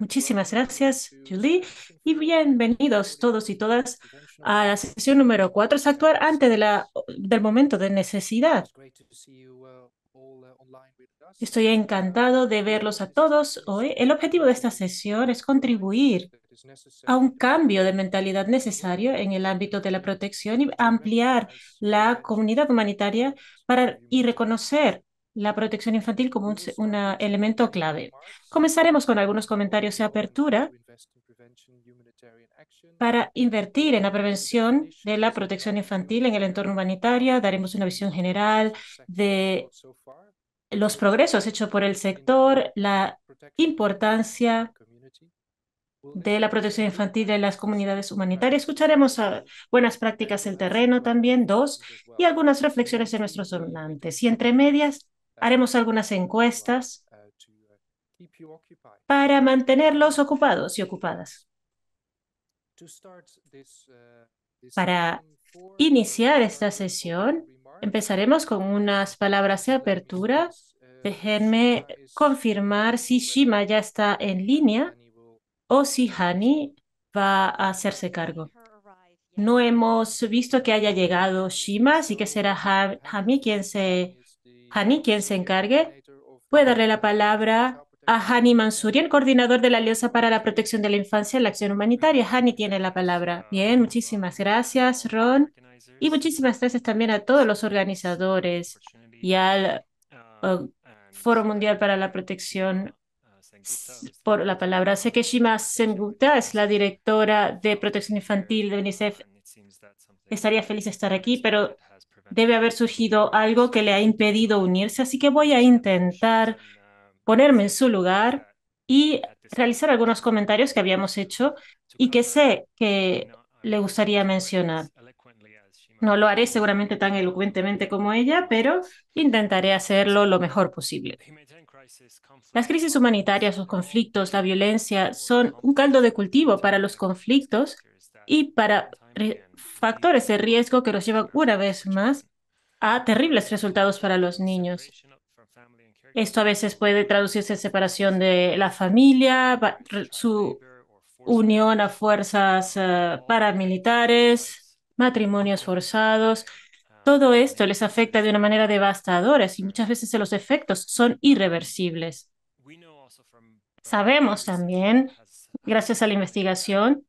Muchísimas gracias, Julie, y bienvenidos todos y todas a la sesión número cuatro. es actuar antes de la, del momento de necesidad. Estoy encantado de verlos a todos hoy. El objetivo de esta sesión es contribuir a un cambio de mentalidad necesario en el ámbito de la protección y ampliar la comunidad humanitaria para, y reconocer la protección infantil como un elemento clave. Comenzaremos con algunos comentarios de apertura para invertir en la prevención de la protección infantil en el entorno humanitario. Daremos una visión general de los progresos hechos por el sector, la importancia de la protección infantil en las comunidades humanitarias. Escucharemos ah, buenas prácticas del terreno también, dos, y algunas reflexiones de nuestros donantes. Y entre medias, Haremos algunas encuestas para mantenerlos ocupados y ocupadas. Para iniciar esta sesión, empezaremos con unas palabras de apertura. Déjenme confirmar si Shima ya está en línea o si Hani va a hacerse cargo. No hemos visto que haya llegado Shima, así que será Hami quien se Hani, quien se encargue. Puede darle la palabra a Hani Mansurian, coordinador de la Alianza para la Protección de la Infancia en la Acción Humanitaria. Hani tiene la palabra. Bien, muchísimas gracias, Ron. Y muchísimas gracias también a todos los organizadores y al uh, Foro Mundial para la Protección por la palabra. Shima Senguta es la directora de Protección Infantil de UNICEF. Estaría feliz de estar aquí, pero debe haber surgido algo que le ha impedido unirse, así que voy a intentar ponerme en su lugar y realizar algunos comentarios que habíamos hecho y que sé que le gustaría mencionar. No lo haré seguramente tan elocuentemente como ella, pero intentaré hacerlo lo mejor posible. Las crisis humanitarias, los conflictos, la violencia son un caldo de cultivo para los conflictos y para factores de riesgo que los llevan una vez más a terribles resultados para los niños. Esto a veces puede traducirse en separación de la familia, su unión a fuerzas eh, paramilitares, matrimonios forzados. Um, Todo esto les afecta de una manera devastadora y muchas veces los efectos son irreversibles. Sabemos también, gracias a la investigación,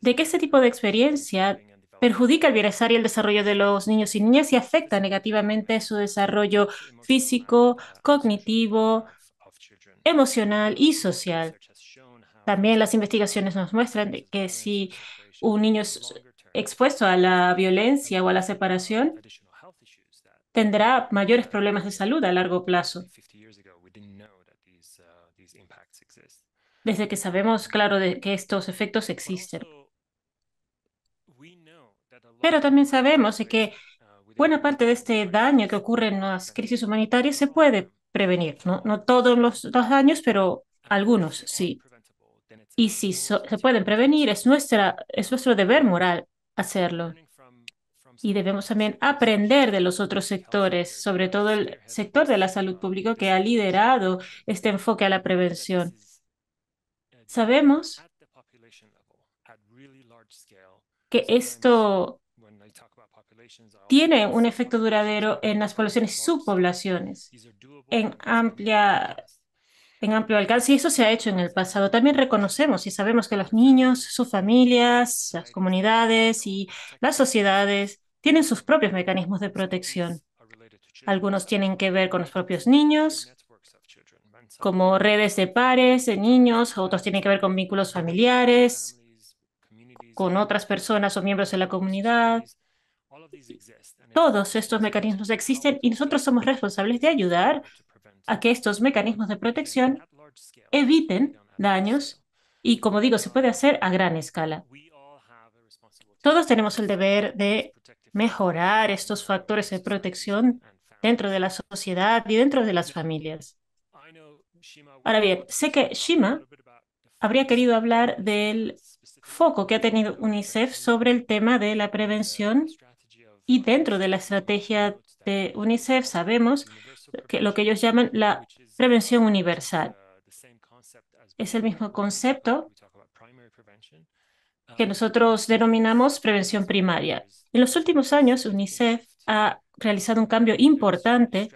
de que este tipo de experiencia perjudica el bienestar y el desarrollo de los niños y niñas y afecta negativamente su desarrollo físico, cognitivo, emocional y social. También las investigaciones nos muestran que si un niño es expuesto a la violencia o a la separación, tendrá mayores problemas de salud a largo plazo. Uh, Desde que sabemos, claro, que estos efectos existen. Pero también sabemos que buena ah, parte de este daño que ocurre en las crisis humanitarias se puede prevenir. No, todos los, daños, pero algunos sí. Y si se pueden prevenir, es, nuestra, es nuestro deber moral hacerlo. Y debemos también aprender de los otros sectores, sobre todo el sector de la salud pública que ha liderado este enfoque a la prevención. Sabemos que esto tiene un efecto duradero en las poblaciones y subpoblaciones en, amplia, en amplio alcance y eso se ha hecho en el pasado. También reconocemos y sabemos que los niños, sus familias, las comunidades y las sociedades tienen sus propios mecanismos de protección. Algunos tienen que ver con los propios niños, como redes de pares de niños, otros tienen que ver con vínculos familiares, con otras personas o miembros de la comunidad. Todos estos mecanismos existen y nosotros somos responsables de ayudar a que estos mecanismos de protección eviten daños y, como digo, se puede hacer a gran escala. Todos tenemos el deber de mejorar estos factores de protección dentro de la sociedad y dentro de las familias. Ahora bien, sé que Shima habría querido hablar del foco que ha tenido UNICEF sobre el tema de la prevención y dentro de la estrategia de UNICEF sabemos que lo que ellos llaman la prevención universal. Es el mismo concepto que nosotros denominamos prevención primaria. En los últimos años, UNICEF ha realizado un cambio importante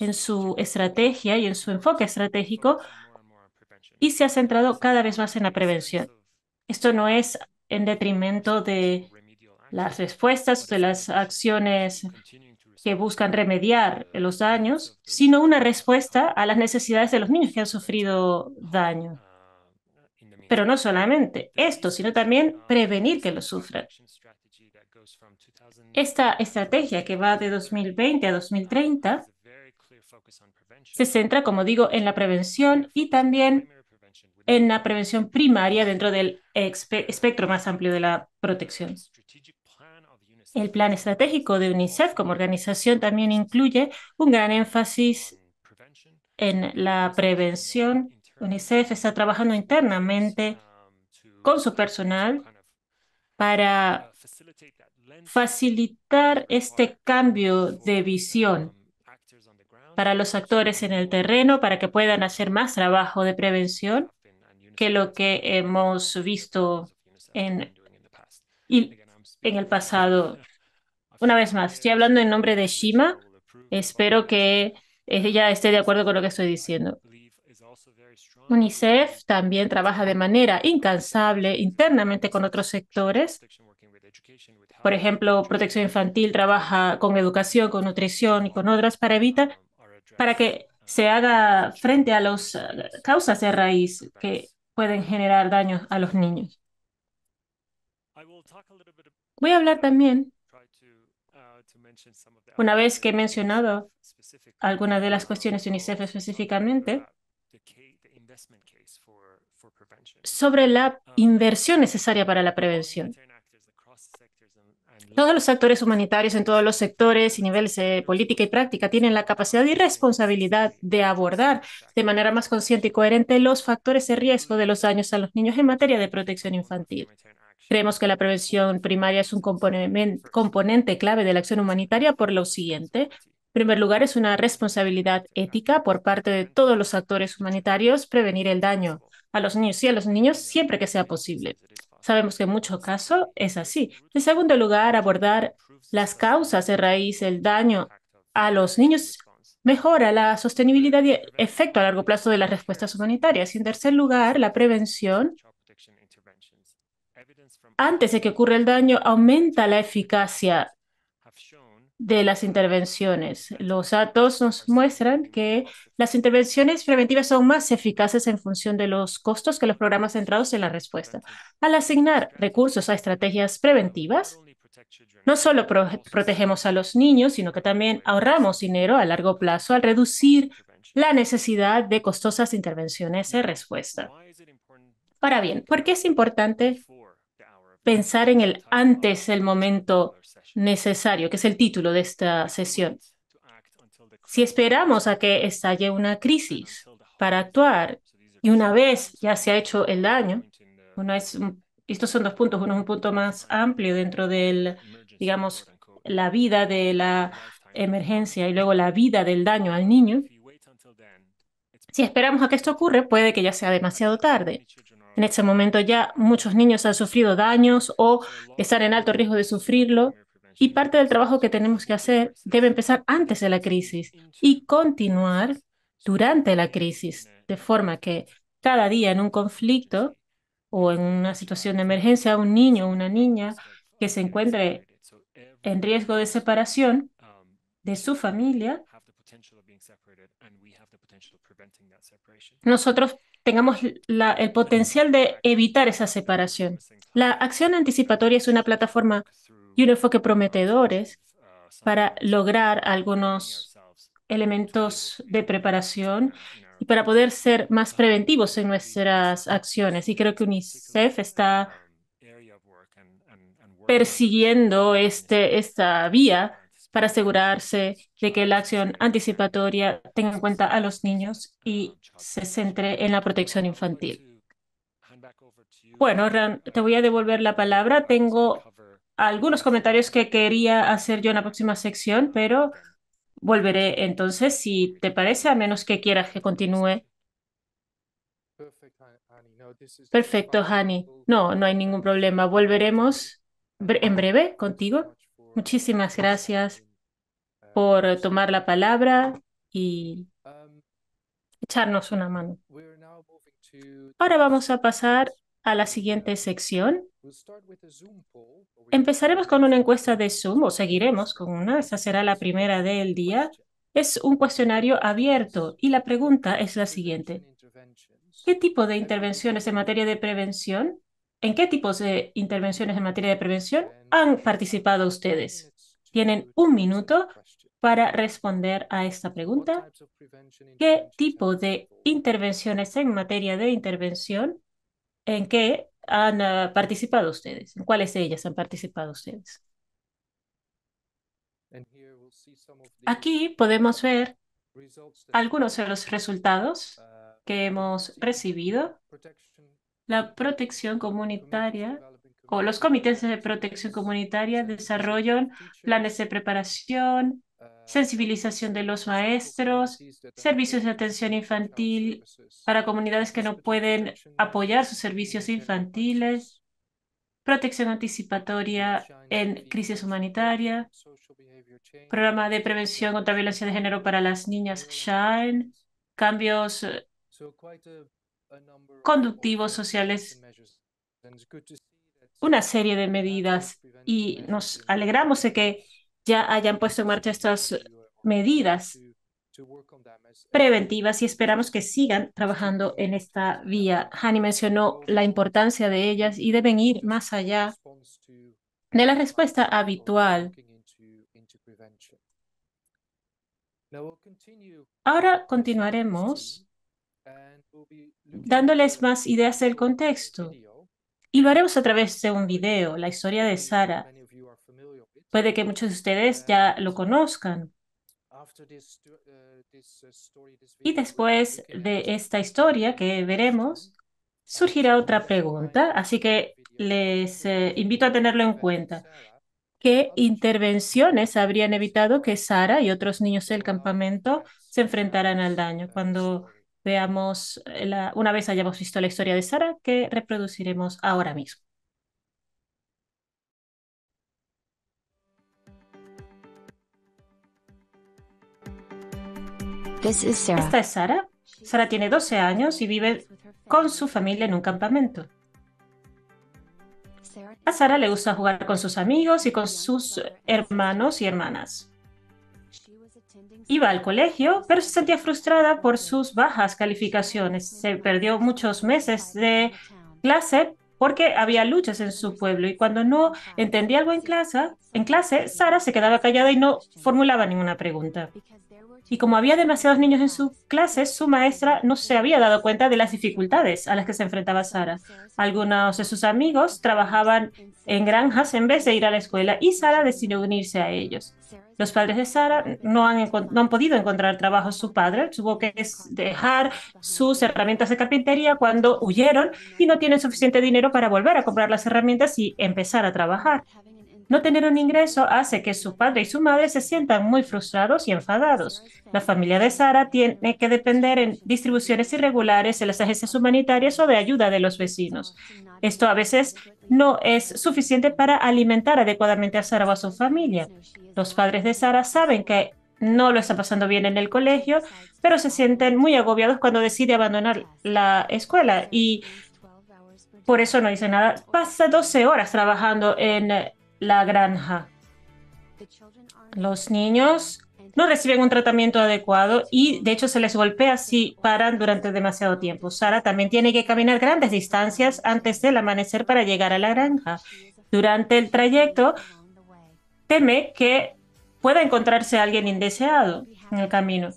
en su estrategia y en su enfoque estratégico y se ha centrado cada vez más en la prevención. Esto no es en detrimento de las respuestas de las acciones que buscan remediar los daños, sino una respuesta a las necesidades de los niños que han sufrido daño. Pero no solamente esto, sino también prevenir que lo sufran. Esta estrategia que va de 2020 a 2030 se centra, como digo, en la prevención y también en la prevención primaria dentro del espectro más amplio de la protección. El plan estratégico de UNICEF como organización también incluye un gran énfasis en la prevención. UNICEF está trabajando internamente con su personal para facilitar este cambio de visión para los actores en el terreno, para que puedan hacer más trabajo de prevención que lo que hemos visto en, y en el pasado. Una vez más, estoy hablando en nombre de Shima. Espero que ella eh, esté de acuerdo con lo que estoy diciendo. UNICEF también trabaja de manera incansable internamente con otros sectores. Por ejemplo, protección infantil trabaja con educación, con nutrición y con otras para evitar para que se haga frente a las eh, causas de raíz que pueden generar daños a los niños. Voy a hablar también, una vez que he mencionado algunas de las cuestiones de UNICEF específicamente, sobre la inversión necesaria para la prevención. Todos los actores humanitarios en todos los sectores y niveles de política y práctica tienen la capacidad y responsabilidad de abordar de manera más consciente y coherente los factores de riesgo de los daños a los niños en materia de protección infantil. Creemos que la prevención primaria es un componente clave de la acción humanitaria por lo siguiente. En primer lugar, es una responsabilidad ética por parte de todos los actores humanitarios prevenir el daño a los niños y a los niños siempre que sea posible. Sabemos que en muchos casos es así. En segundo lugar, abordar las causas de raíz del daño a los niños mejora la sostenibilidad y efecto a largo plazo de las respuestas humanitarias. Y en tercer lugar, la prevención antes de que ocurra el daño, aumenta la eficacia de las intervenciones. Los datos nos muestran que las intervenciones preventivas son más eficaces en función de los costos que los programas centrados en la respuesta. Al asignar recursos a estrategias preventivas, no solo protegemos a los niños, sino que también ahorramos dinero a largo plazo al reducir la necesidad de costosas intervenciones de respuesta. Ahora bien, ¿por qué es importante pensar en el antes el momento necesario, que es el título de esta sesión. Si esperamos a que estalle una crisis para actuar y una vez ya se ha hecho el daño, estos son dos puntos, uno es un punto más amplio dentro del, digamos, la vida de la emergencia y luego la vida del daño al niño. Si esperamos a que esto ocurra, puede que ya sea demasiado tarde. En este momento ya muchos niños han sufrido daños o están en alto riesgo de sufrirlo. Y parte del trabajo que tenemos que hacer debe empezar antes de la crisis y continuar durante la crisis, de forma que cada día en un conflicto o en una situación de emergencia, un niño o una niña que se encuentre en riesgo de separación de su familia, nosotros tengamos el potencial de evitar esa separación. La acción anticipatoria es una plataforma y un enfoque prometedores para lograr algunos elementos de preparación y para poder ser más preventivos en nuestras acciones. Y creo que UNICEF está persiguiendo este, esta vía para asegurarse de que la acción anticipatoria tenga en cuenta a los niños y se centre en la protección infantil. Bueno, te voy a devolver la palabra. Tengo algunos comentarios que quería hacer yo en la próxima sección, pero volveré entonces, si te parece, a menos que quieras que continúe. Perfecto, Hani. No, no hay ningún problema. Volveremos en breve contigo. Muchísimas gracias por pues tomar la palabra y echarnos una mano. Ahora vamos a pasar a la siguiente sección. Empezaremos con una encuesta de Zoom o seguiremos con una. Esta será la primera del día. Es un cuestionario abierto y la pregunta es la siguiente. ¿Qué tipo de intervenciones en materia de prevención ¿En qué tipos de intervenciones en materia de prevención han participado ustedes? Tienen un minuto para responder a esta pregunta. ¿Qué tipo de intervenciones en materia de intervención en qué han ah, participado ustedes? ¿En cuáles de ellas han participado ustedes? Aquí podemos ver algunos de los resultados que hemos recibido la protección comunitaria o los comités de protección comunitaria desarrollan planes de preparación, eh, sensibilización de los maestros, servicios de atención infantil para comunidades que no pueden apoyar sus servicios infantiles, protección anticipatoria en crisis humanitaria, programa de prevención contra violencia de género para las niñas SHINE, cambios eh, conductivos sociales, una serie de medidas y nos alegramos de que ya hayan puesto en marcha estas medidas preventivas y esperamos que sigan trabajando en esta vía. Hani mencionó la importancia de ellas y deben ir más allá de la respuesta habitual. Ahora continuaremos dándoles más ideas del contexto. Y lo haremos a través de un video, la historia de Sara. Puede que muchos de ustedes ya lo conozcan. Y después de esta historia que veremos, surgirá otra pregunta, así que les eh, invito a tenerlo en cuenta. ¿Qué intervenciones habrían evitado que Sara y otros niños del campamento se enfrentaran al daño? Cuando veamos, eh, una vez hayamos visto la historia de Sara, que reproduciremos ahora mismo. Esta es Sara. Sara tiene 12 años y vive con su familia en un campamento. A Sara le gusta jugar con sus amigos y con sus hermanos y hermanas. Iba al colegio, pero se sentía frustrada por sus bajas calificaciones. Se perdió muchos meses de clase porque había luchas en su pueblo y cuando no entendía algo en clase, Sara se quedaba callada y no formulaba ninguna pregunta. Y como había demasiados niños en su clase, su maestra no se había dado cuenta de las dificultades a las que se enfrentaba Sara. Algunos de sus amigos trabajaban en granjas en vez de ir a la escuela y Sara decidió unirse a ellos. Los padres de Sara no han, no han podido encontrar trabajo. Su padre tuvo que dejar sus herramientas de carpintería cuando huyeron y no tienen suficiente dinero para volver a comprar las herramientas y empezar a trabajar. No tener un ingreso hace que su padre y su madre se sientan muy frustrados y enfadados. La familia de Sara tiene que depender en distribuciones irregulares de las agencias humanitarias o de ayuda de los vecinos. Esto a veces no es suficiente para alimentar adecuadamente a Sara o a su familia. Los padres de Sara saben que no lo está pasando bien en el colegio, pero se sienten muy agobiados cuando decide abandonar la escuela y por eso no dice nada. Pasa 12 horas trabajando en la granja. Los niños no reciben un tratamiento adecuado y de hecho se les golpea si paran durante demasiado tiempo. Sara también tiene que caminar grandes distancias antes del amanecer para llegar a la granja. Durante el trayecto teme que pueda encontrarse alguien indeseado en el camino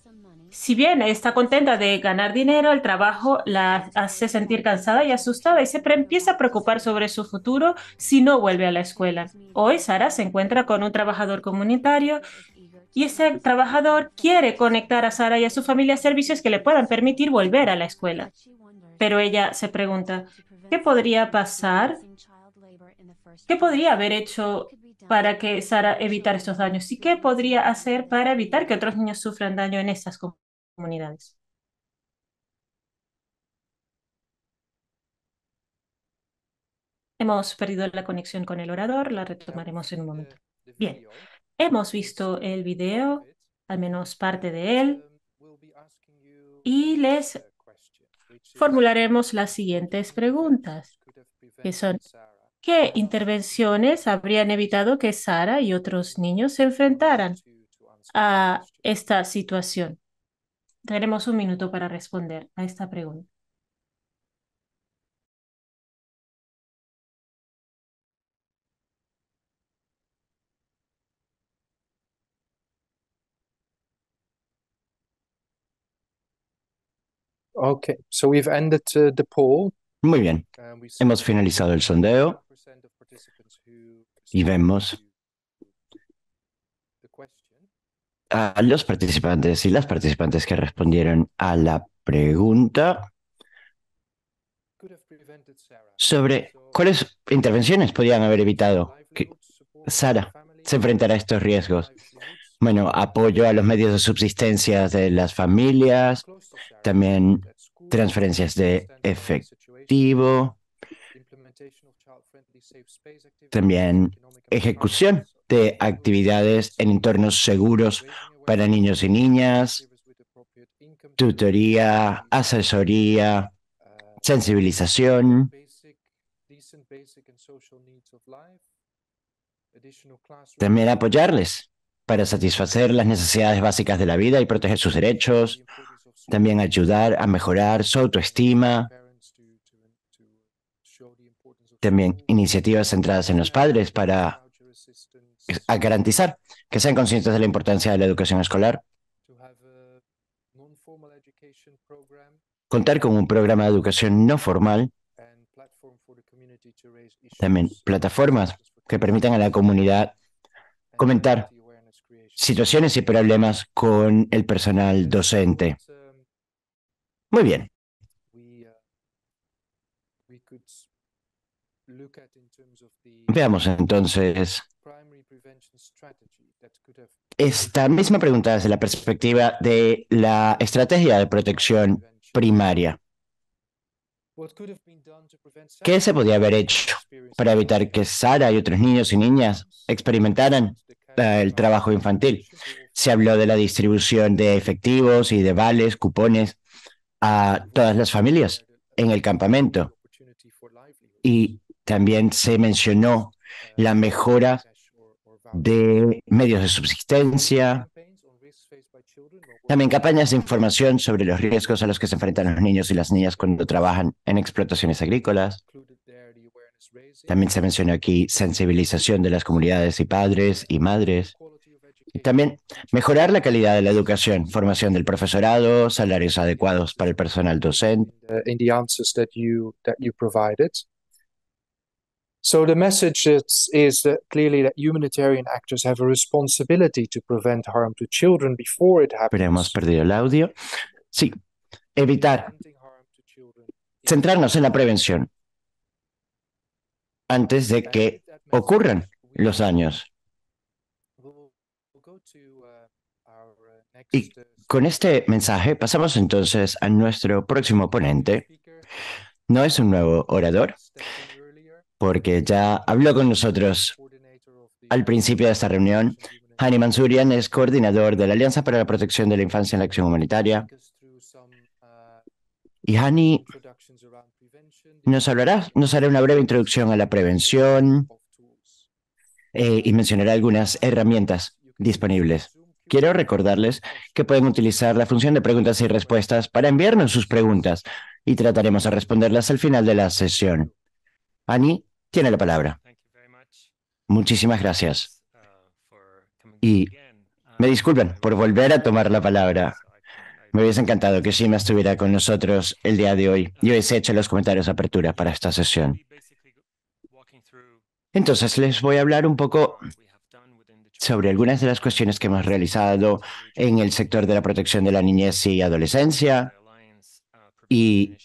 si bien está contenta de ganar dinero, el trabajo la hace sentir cansada y asustada y se empieza a preocupar sobre su futuro si no vuelve a la escuela. Hoy Sara se encuentra con un trabajador comunitario y ese trabajador quiere conectar a Sara y a su familia a servicios que le puedan permitir volver a la escuela. Pero ella se pregunta, ¿qué podría pasar? ¿Qué podría haber hecho para que Sara evitar estos daños? ¿Y qué podría hacer para evitar que otros niños sufran daño en estas comunidades? Hemos perdido la conexión con el orador, la retomaremos en un momento. Bien, hemos visto el video, al menos parte de él, y les formularemos las siguientes preguntas, que son, ¿Qué intervenciones habrían evitado que Sara y otros niños se enfrentaran a esta situación? Tenemos un minuto para responder a esta pregunta. Okay, so we've ended, uh, the poll. Muy bien. Hemos finalizado el sondeo y vemos a los participantes y las participantes que respondieron a la pregunta sobre cuáles intervenciones podían haber evitado que Sara se enfrentara a estos riesgos. Bueno, apoyo a los medios de subsistencia de las familias, también transferencias de efectivo, también ejecución de actividades en entornos seguros para niños y niñas, tutoría, asesoría, sensibilización, también apoyarles para satisfacer las necesidades básicas de la vida y proteger sus derechos, también ayudar a mejorar su autoestima, también iniciativas centradas en los padres para a garantizar que sean conscientes de la importancia de la educación escolar, contar con un programa de educación no formal, también plataformas que permitan a la comunidad comentar situaciones y problemas con el personal docente. Um, Muy bien. Uh, Veamos entonces esta misma pregunta desde la perspectiva de la estrategia de protección primaria. ¿Qué se podía haber hecho para evitar que Sara y otros niños y niñas experimentaran eh, el trabajo infantil? Se habló de la distribución de efectivos y de vales, cupones a todas las familias en el campamento. Y también se mencionó la mejora de medios de subsistencia, también campañas de información sobre los riesgos a los que se enfrentan los niños y las niñas cuando trabajan en explotaciones agrícolas. También se menciona aquí sensibilización de las comunidades y padres y madres. también mejorar la calidad de la educación, formación del profesorado, salarios adecuados para el personal docente. Eh, pero hemos perdido el audio. Sí, evitar, centrarnos en la prevención antes de que ocurran los daños. Uh, uh, y uh, con este mensaje pasamos entonces a nuestro próximo ponente. No es un nuevo orador, porque ya habló con nosotros al principio de esta reunión. Hani Mansurian es coordinador de la Alianza para la Protección de la Infancia en la Acción Humanitaria. Y Hani nos hablará, nos hará una breve introducción a la prevención eh, y mencionará algunas herramientas disponibles. Quiero recordarles que pueden utilizar la función de preguntas y respuestas para enviarnos sus preguntas y trataremos de responderlas al final de la sesión. Hani tiene la palabra. Uh, Muchísimas uh, gracias. Y me um, disculpen por volver a tomar la palabra. Me hubiese encantado que Shima estuviera con nosotros el día de hoy y hubiese hecho los comentarios de apertura para esta sesión. Entonces les voy a hablar un poco sobre algunas de las cuestiones que hemos realizado en el sector de la protección de la niñez y adolescencia uh, y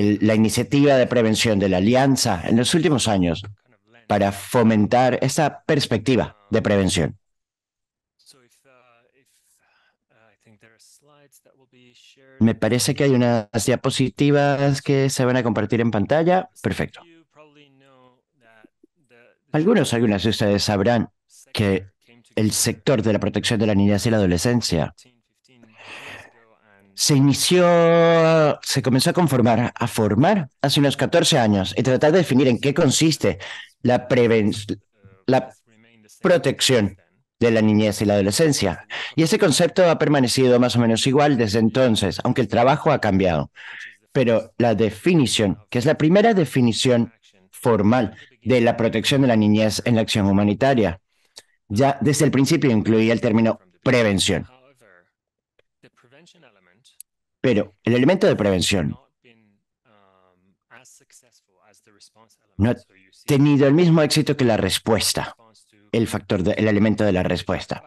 la iniciativa de prevención de la Alianza en los últimos años para fomentar esa perspectiva de prevención. Me parece que hay unas diapositivas que se van a compartir en pantalla. Perfecto. Algunos, algunas de ustedes sabrán que el sector de la protección de la niñez y la adolescencia se inició, se comenzó a conformar, a formar hace unos 14 años y tratar de definir en qué consiste la, la protección de la niñez y la adolescencia. Y ese concepto ha permanecido más o menos igual desde entonces, aunque el trabajo ha cambiado. Pero la definición, que es la primera definición formal de la protección de la niñez en la acción humanitaria, ya desde el principio incluía el término prevención. Pero el elemento de prevención no ha tenido el mismo éxito que la respuesta, el factor, el elemento de la respuesta.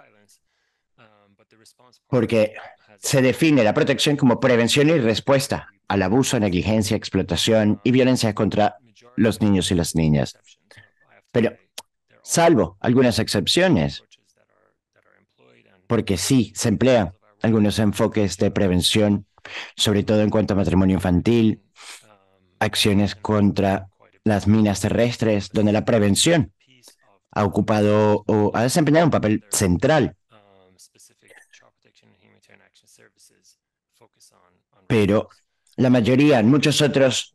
Porque se define la protección como prevención y respuesta al abuso, negligencia, explotación y violencia contra los niños y las niñas. Pero, salvo algunas excepciones, porque sí se emplean algunos enfoques de prevención sobre todo en cuanto a matrimonio infantil, acciones contra las minas terrestres, donde la prevención ha ocupado o ha desempeñado un papel central. Pero la mayoría, muchas otras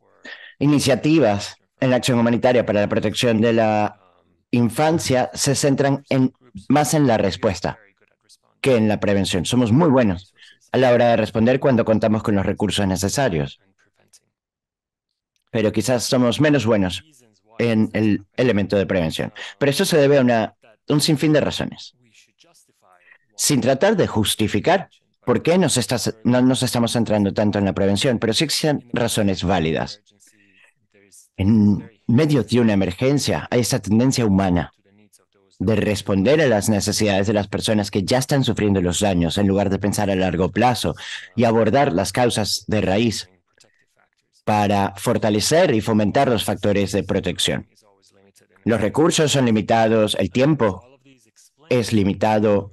iniciativas en la acción humanitaria para la protección de la infancia, se centran más en la respuesta que en la prevención. Somos muy buenos a la hora de responder cuando contamos con los recursos necesarios. Pero quizás somos menos buenos en el elemento de prevención. Pero eso se debe a un sinfín de razones. Sin tratar de justificar por qué no nos estamos centrando tanto en la prevención, pero sí existen razones válidas. En medio de una emergencia hay esa tendencia humana de responder a las necesidades de las personas que ya están sufriendo los daños en lugar de pensar a largo plazo y abordar las causas de raíz para fortalecer y fomentar los factores de protección. Los recursos son limitados, el tiempo es limitado.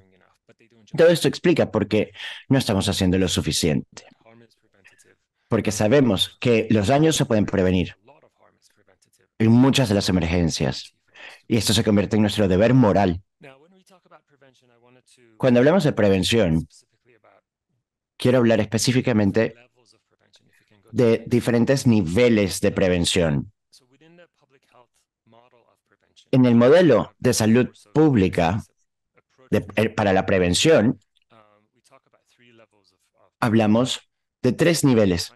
Todo esto explica por qué no estamos haciendo lo suficiente. Porque sabemos que los daños se pueden prevenir en muchas de las emergencias. Y esto se convierte en nuestro deber moral. Cuando hablamos de prevención, quiero hablar específicamente de diferentes niveles de prevención. En el modelo um, de salud pública eh, para la prevención, um, hablamos de tres niveles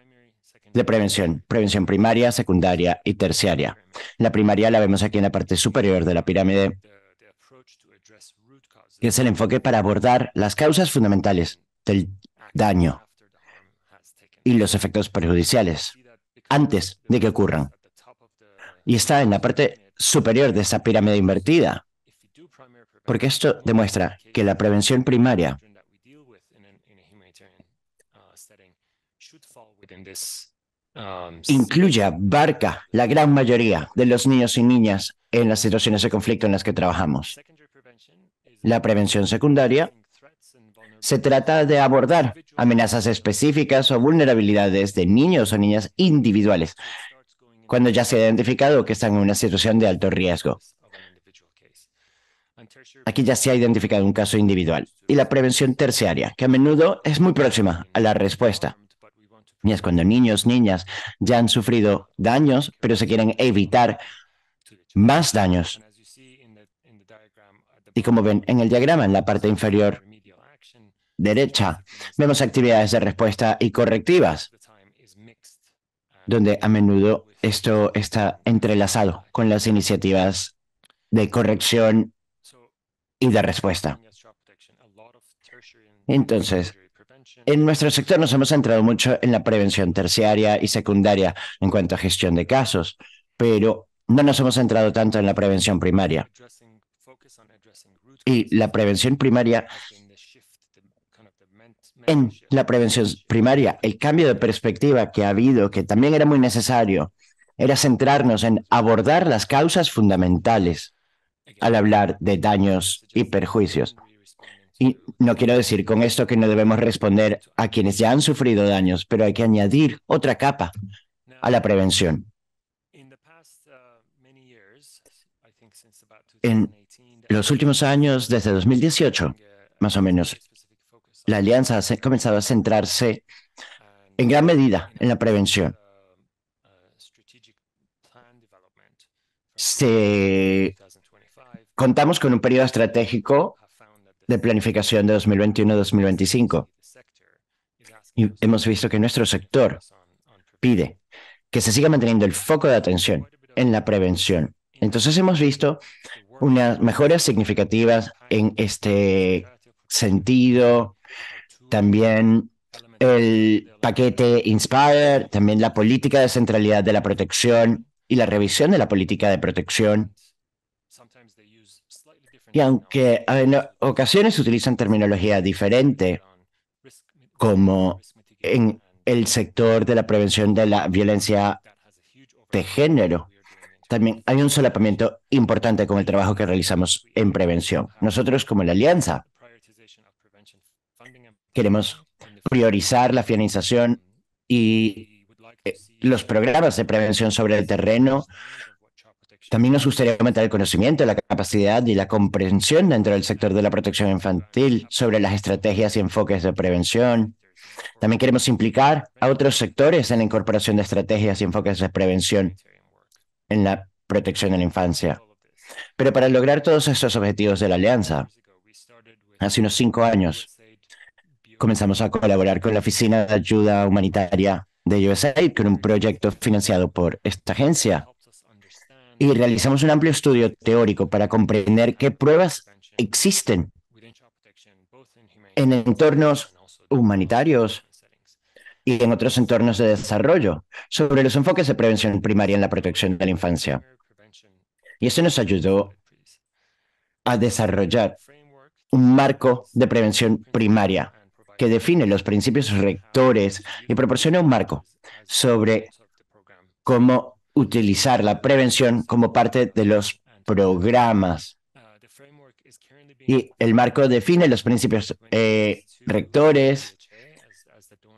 de prevención, prevención primaria, secundaria y terciaria. La primaria la vemos aquí en la parte superior de la pirámide, que es el enfoque para abordar las causas fundamentales del daño y los efectos perjudiciales antes de que ocurran. Y está en la parte superior de esa pirámide invertida, porque esto demuestra que la prevención primaria Um, incluya, barca la gran mayoría de los niños y niñas en las situaciones de conflicto en las que trabajamos. La prevención secundaria se trata de abordar amenazas específicas o vulnerabilidades de niños o niñas individuales cuando ya se ha identificado que están en una situación de alto riesgo. Aquí ya se ha identificado un caso individual. Y la prevención terciaria, que a menudo es muy próxima a la respuesta es cuando niños, niñas ya han sufrido daños, pero se quieren evitar más daños. Y como ven en el diagrama, en la parte inferior derecha, vemos actividades de respuesta y correctivas, donde a menudo esto está entrelazado con las iniciativas de corrección y de respuesta. Entonces, en nuestro sector nos hemos centrado mucho en la prevención terciaria y secundaria en cuanto a gestión de casos, pero no nos hemos centrado tanto en la prevención primaria. Y la prevención primaria, en la prevención primaria, el cambio de perspectiva que ha habido, que también era muy necesario, era centrarnos en abordar las causas fundamentales al hablar de daños y perjuicios. Y no quiero decir con esto que no debemos responder a quienes ya han sufrido daños, pero hay que añadir otra capa a la prevención. Uh, en los últimos años, desde 2018, más o menos, la alianza ha comenzado a centrarse en gran medida en la prevención. Se... Contamos con un periodo estratégico de planificación de 2021-2025. Y hemos visto que nuestro sector pide que se siga manteniendo el foco de atención en la prevención. Entonces hemos visto unas mejoras significativas en este sentido. También el paquete Inspire, también la política de centralidad de la protección y la revisión de la política de protección y aunque en ocasiones se utilizan terminología diferente, como en el sector de la prevención de la violencia de género, también hay un solapamiento importante con el trabajo que realizamos en prevención. Nosotros como la Alianza queremos priorizar la financiación y eh, los programas de prevención sobre el terreno también nos gustaría aumentar el conocimiento, la capacidad y la comprensión dentro del sector de la protección infantil sobre las estrategias y enfoques de prevención. También queremos implicar a otros sectores en la incorporación de estrategias y enfoques de prevención en la protección de la infancia. Pero para lograr todos estos objetivos de la alianza, hace unos cinco años comenzamos a colaborar con la Oficina de Ayuda Humanitaria de USAID con un proyecto financiado por esta agencia y realizamos un amplio estudio teórico para comprender qué pruebas existen en entornos humanitarios y en otros entornos de desarrollo sobre los enfoques de prevención primaria en la protección de la infancia. Y eso nos ayudó a desarrollar un marco de prevención primaria que define los principios rectores y proporciona un marco sobre cómo utilizar la prevención como parte de los programas. Y el marco define los principios eh, rectores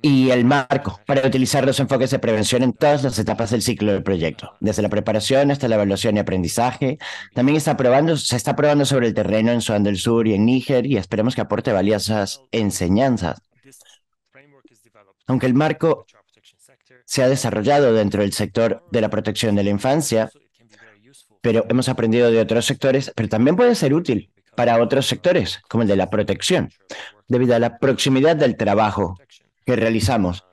y el marco para utilizar los enfoques de prevención en todas las etapas del ciclo del proyecto, desde la preparación hasta la evaluación y aprendizaje. También está probando, se está probando sobre el terreno en Sudán del Sur y en Níger y esperemos que aporte valiosas enseñanzas. Aunque el marco se ha desarrollado dentro del sector de la protección de la infancia, pero hemos aprendido de otros sectores, pero también puede ser útil para otros sectores, como el de la protección, debido a la proximidad del trabajo que realizamos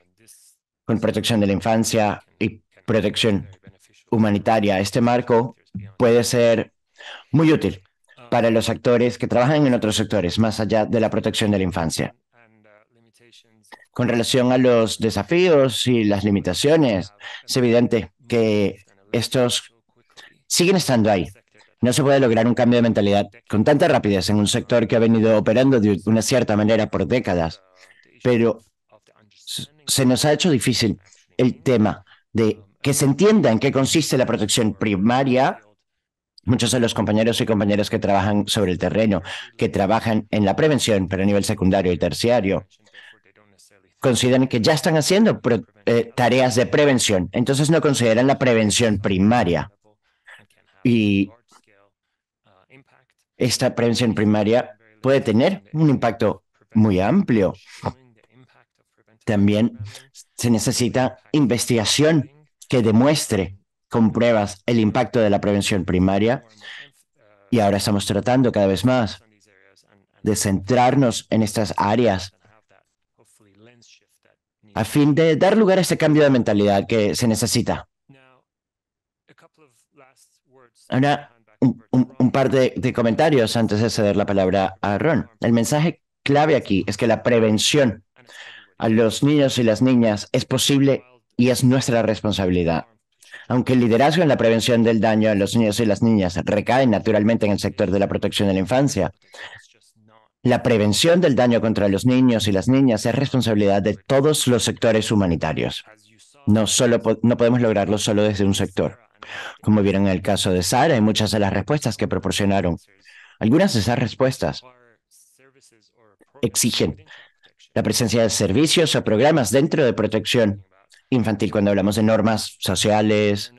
con protección de la infancia y protección humanitaria. Este marco puede ser muy útil para los actores que trabajan en otros sectores, más allá de la protección de la infancia con relación a los desafíos y las limitaciones, es evidente que estos siguen estando ahí. No se puede lograr un cambio de mentalidad con tanta rapidez en un sector que ha venido operando de una cierta manera por décadas, pero se nos ha hecho difícil el tema de que se entienda en qué consiste la protección primaria. Muchos de los compañeros y compañeras que trabajan sobre el terreno, que trabajan en la prevención, pero a nivel secundario y terciario, consideran que ya están haciendo eh, tareas de prevención, entonces no consideran la prevención primaria. Y esta prevención primaria puede tener un impacto muy amplio. También se necesita investigación que demuestre con pruebas el impacto de la prevención primaria. Y ahora estamos tratando cada vez más de centrarnos en estas áreas a fin de dar lugar a ese cambio de mentalidad que se necesita. Ahora, un, par de comentarios antes de ceder la palabra a Ron. El mensaje clave aquí es que la prevención a los niños y las niñas es posible y es nuestra responsabilidad. Aunque el liderazgo en la prevención del daño a los niños y las niñas recae naturalmente en el sector de la protección de la infancia, la prevención del daño contra los niños y las niñas es responsabilidad de todos los sectores humanitarios. No, solo no podemos lograrlo solo desde un sector. Como vieron en el caso de Sara y muchas de las respuestas que proporcionaron, algunas de esas respuestas exigen la presencia de servicios o programas dentro de protección infantil cuando hablamos de normas sociales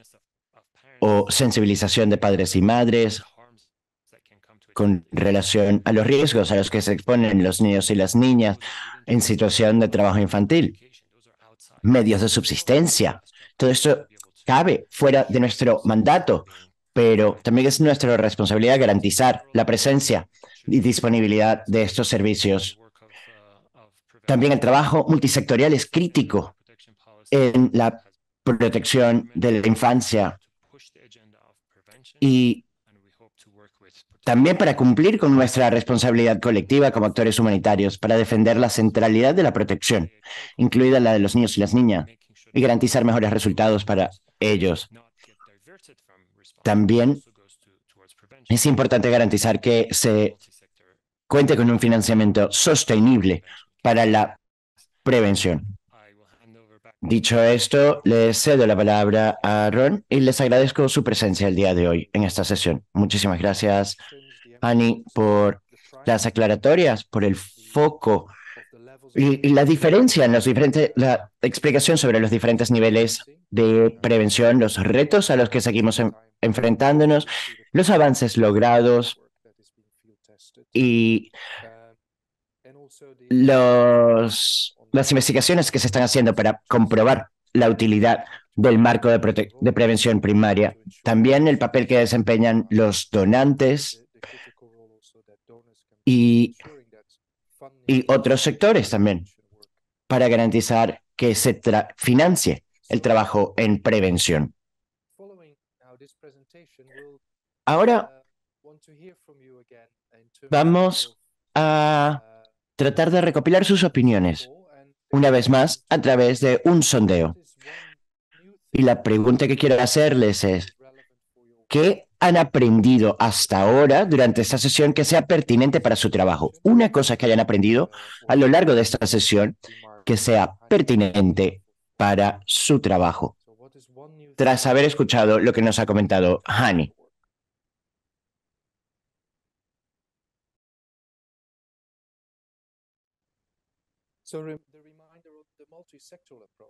o sensibilización de padres y madres con relación a los riesgos a los que se exponen los niños y las niñas en situación de trabajo infantil, medios de subsistencia. Todo esto cabe fuera de nuestro mandato, pero también es nuestra responsabilidad garantizar la presencia y disponibilidad de estos servicios. También el trabajo multisectorial es crítico en la protección de la infancia y también para cumplir con nuestra responsabilidad colectiva como actores humanitarios, para defender la centralidad de la protección, incluida la de los niños y las niñas, y garantizar mejores resultados para ellos. También es importante garantizar que se cuente con un financiamiento sostenible para la prevención. Dicho esto, le cedo la palabra a Ron y les agradezco su presencia el día de hoy en esta sesión. Muchísimas gracias, Annie, por las aclaratorias, por el foco y, la diferencia en los diferentes, la explicación sobre los diferentes niveles de prevención, los retos a los que seguimos enfrentándonos, los avances logrados y los las investigaciones que se están haciendo para comprobar la utilidad del marco de, prevención primaria, también el papel que desempeñan los donantes y, y otros sectores también, para garantizar que se financie el trabajo en prevención. Ahora vamos a tratar de recopilar sus opiniones una vez más a través de un sondeo. Y la pregunta que quiero hacerles es, ¿qué han aprendido hasta ahora durante esta sesión que sea pertinente para su trabajo? Una cosa que hayan aprendido a lo largo de esta sesión que sea pertinente para su trabajo. Tras haber escuchado lo que nos ha comentado Hani.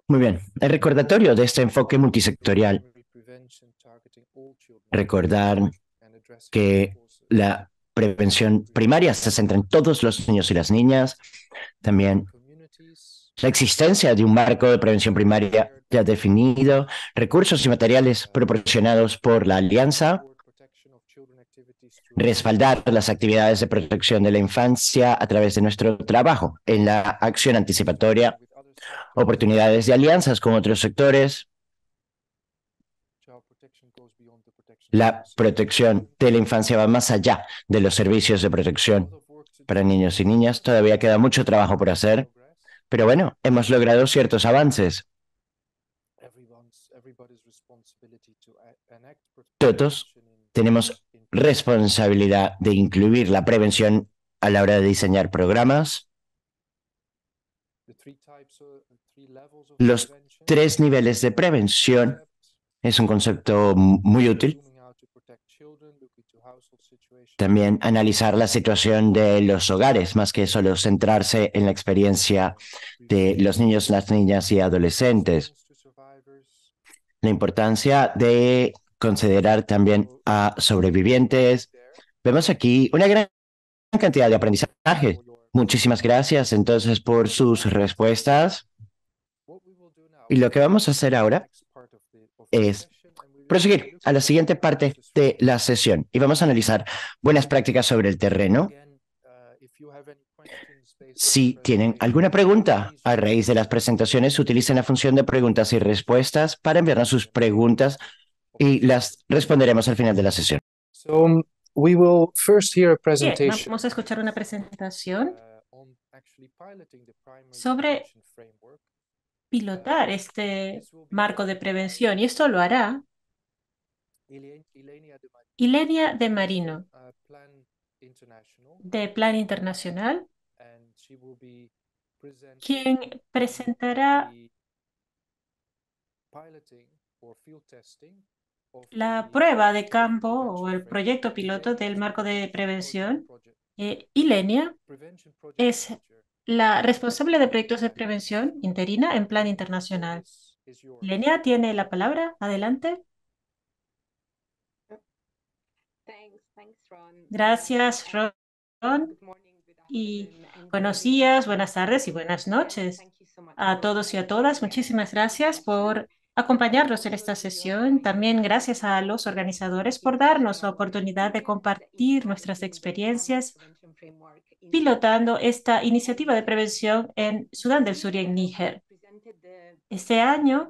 Muy bien. El recordatorio de este enfoque multisectorial. Recordar que la prevención primaria se centra en todos los niños y las niñas. También la existencia de un marco de prevención primaria ya definido, recursos y materiales proporcionados por la alianza, respaldar las actividades de protección de la infancia a través de nuestro trabajo en la acción anticipatoria oportunidades de alianzas con otros sectores. La protección de la infancia va más allá de los servicios de protección para niños y niñas. Todavía queda mucho trabajo por hacer, pero bueno, hemos logrado ciertos avances. Todos tenemos responsabilidad de incluir la prevención a la hora de diseñar programas. Los tres niveles de prevención es un concepto muy útil. También analizar la situación de los hogares, más que solo centrarse en la experiencia de los niños, las niñas y adolescentes. La importancia de considerar también a sobrevivientes. Vemos aquí una gran cantidad de aprendizaje. Muchísimas gracias entonces por sus respuestas. Y lo que vamos a hacer ahora es proseguir a la siguiente parte de la sesión y vamos a analizar buenas prácticas sobre el terreno. Si tienen alguna pregunta a raíz de las presentaciones, utilicen la función de preguntas y respuestas para enviarnos sus preguntas y las responderemos al final de la sesión. Um, vamos a escuchar una presentación uh, sobre pilotar este marco de prevención y esto lo hará Ilenia de Marino de Plan Internacional, quien presentará la prueba de campo o el proyecto piloto del marco de prevención. Eh, Ilenia es la responsable de proyectos de prevención interina en plan internacional. Lenia tiene la palabra. Adelante. Gracias, Ron. Y buenos días, buenas tardes y buenas noches a todos y a todas. Muchísimas gracias por acompañarnos en esta sesión. También gracias a los organizadores por darnos la oportunidad de compartir nuestras experiencias pilotando esta iniciativa de prevención en Sudán del Sur y en Níger. Este año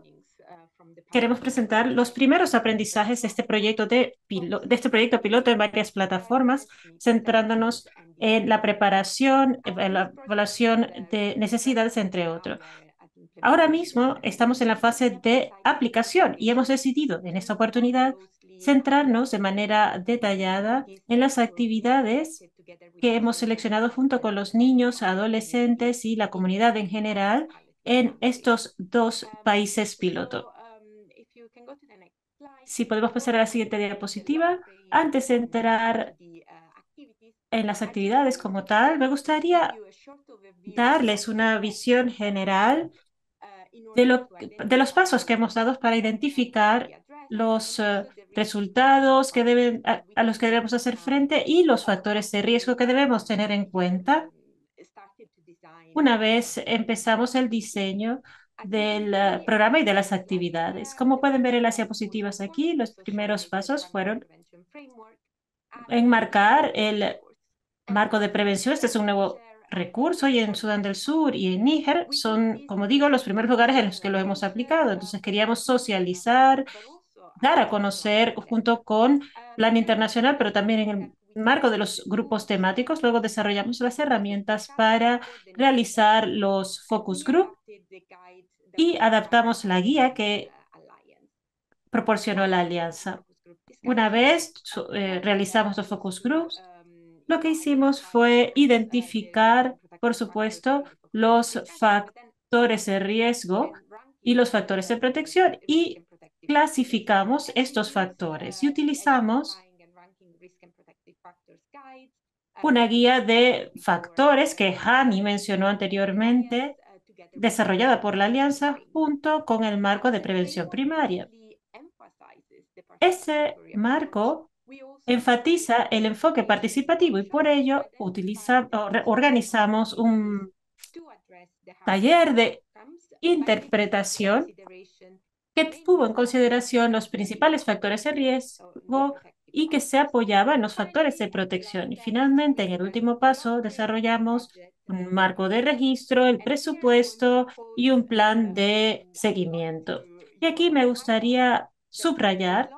queremos presentar los primeros aprendizajes de este proyecto, de, de este proyecto piloto en varias plataformas, centrándonos en la preparación, en la evaluación de necesidades, entre otros. Ahora mismo estamos en la fase de aplicación y hemos decidido en esta oportunidad centrarnos de manera detallada en las actividades que hemos seleccionado junto con los niños, adolescentes y la comunidad en general en estos dos países piloto. Si um, podemos pasar a la siguiente diapositiva, antes de entrar uh, en las actividades como tal, me gustaría darles una visión general uh, de, de los pasos que hemos dado para identificar los eh, resultados que deben, a, a los que debemos hacer frente y los factores de riesgo que debemos tener en cuenta una vez empezamos el diseño del eh, programa y de las actividades. Como pueden ver en las diapositivas aquí, los primeros pasos fueron enmarcar el marco de prevención. Este es un nuevo recurso y en Sudán del Sur y en Níger son, como digo, los primeros lugares en los que lo hemos aplicado. Entonces queríamos socializar a conocer junto con Plan Internacional, pero también en el marco de los grupos temáticos. Luego desarrollamos las herramientas para realizar los focus groups y adaptamos la guía que proporcionó la alianza. Una vez eh, realizamos los focus groups, lo que hicimos fue identificar, por supuesto, los factores de riesgo y los factores de protección y clasificamos estos factores y utilizamos una guía de factores que Hani mencionó anteriormente, desarrollada por la Alianza junto con el marco de prevención primaria. Ese marco enfatiza el enfoque participativo y por ello organizamos un taller de interpretación que tuvo en consideración los principales factores de riesgo y que se apoyaba en los factores de protección. Y finalmente, en el último paso, desarrollamos un marco de registro, el presupuesto y un plan de seguimiento. Y aquí me gustaría subrayar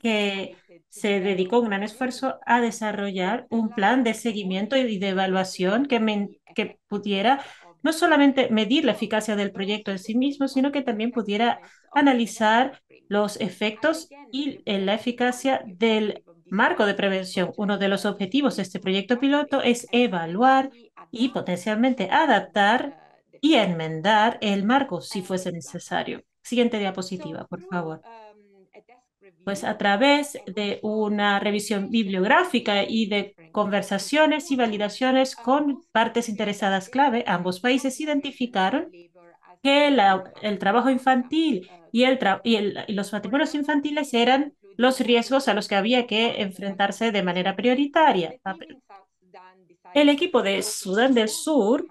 que se dedicó un gran esfuerzo a desarrollar un plan de seguimiento y de evaluación que, que pudiera no solamente medir la eficacia del proyecto en sí mismo, sino que también pudiera analizar los efectos y eh, la eficacia del marco de prevención. Uno de los objetivos de este proyecto piloto es evaluar y potencialmente adaptar y enmendar el marco si fuese necesario. Siguiente diapositiva, por favor. Pues a través de una revisión bibliográfica y de conversaciones y validaciones con partes interesadas clave, ambos países identificaron que el trabajo infantil y, el y, y los matrimonios infantiles eran los riesgos a los que había que enfrentarse de manera prioritaria. El equipo de Sudán del Sur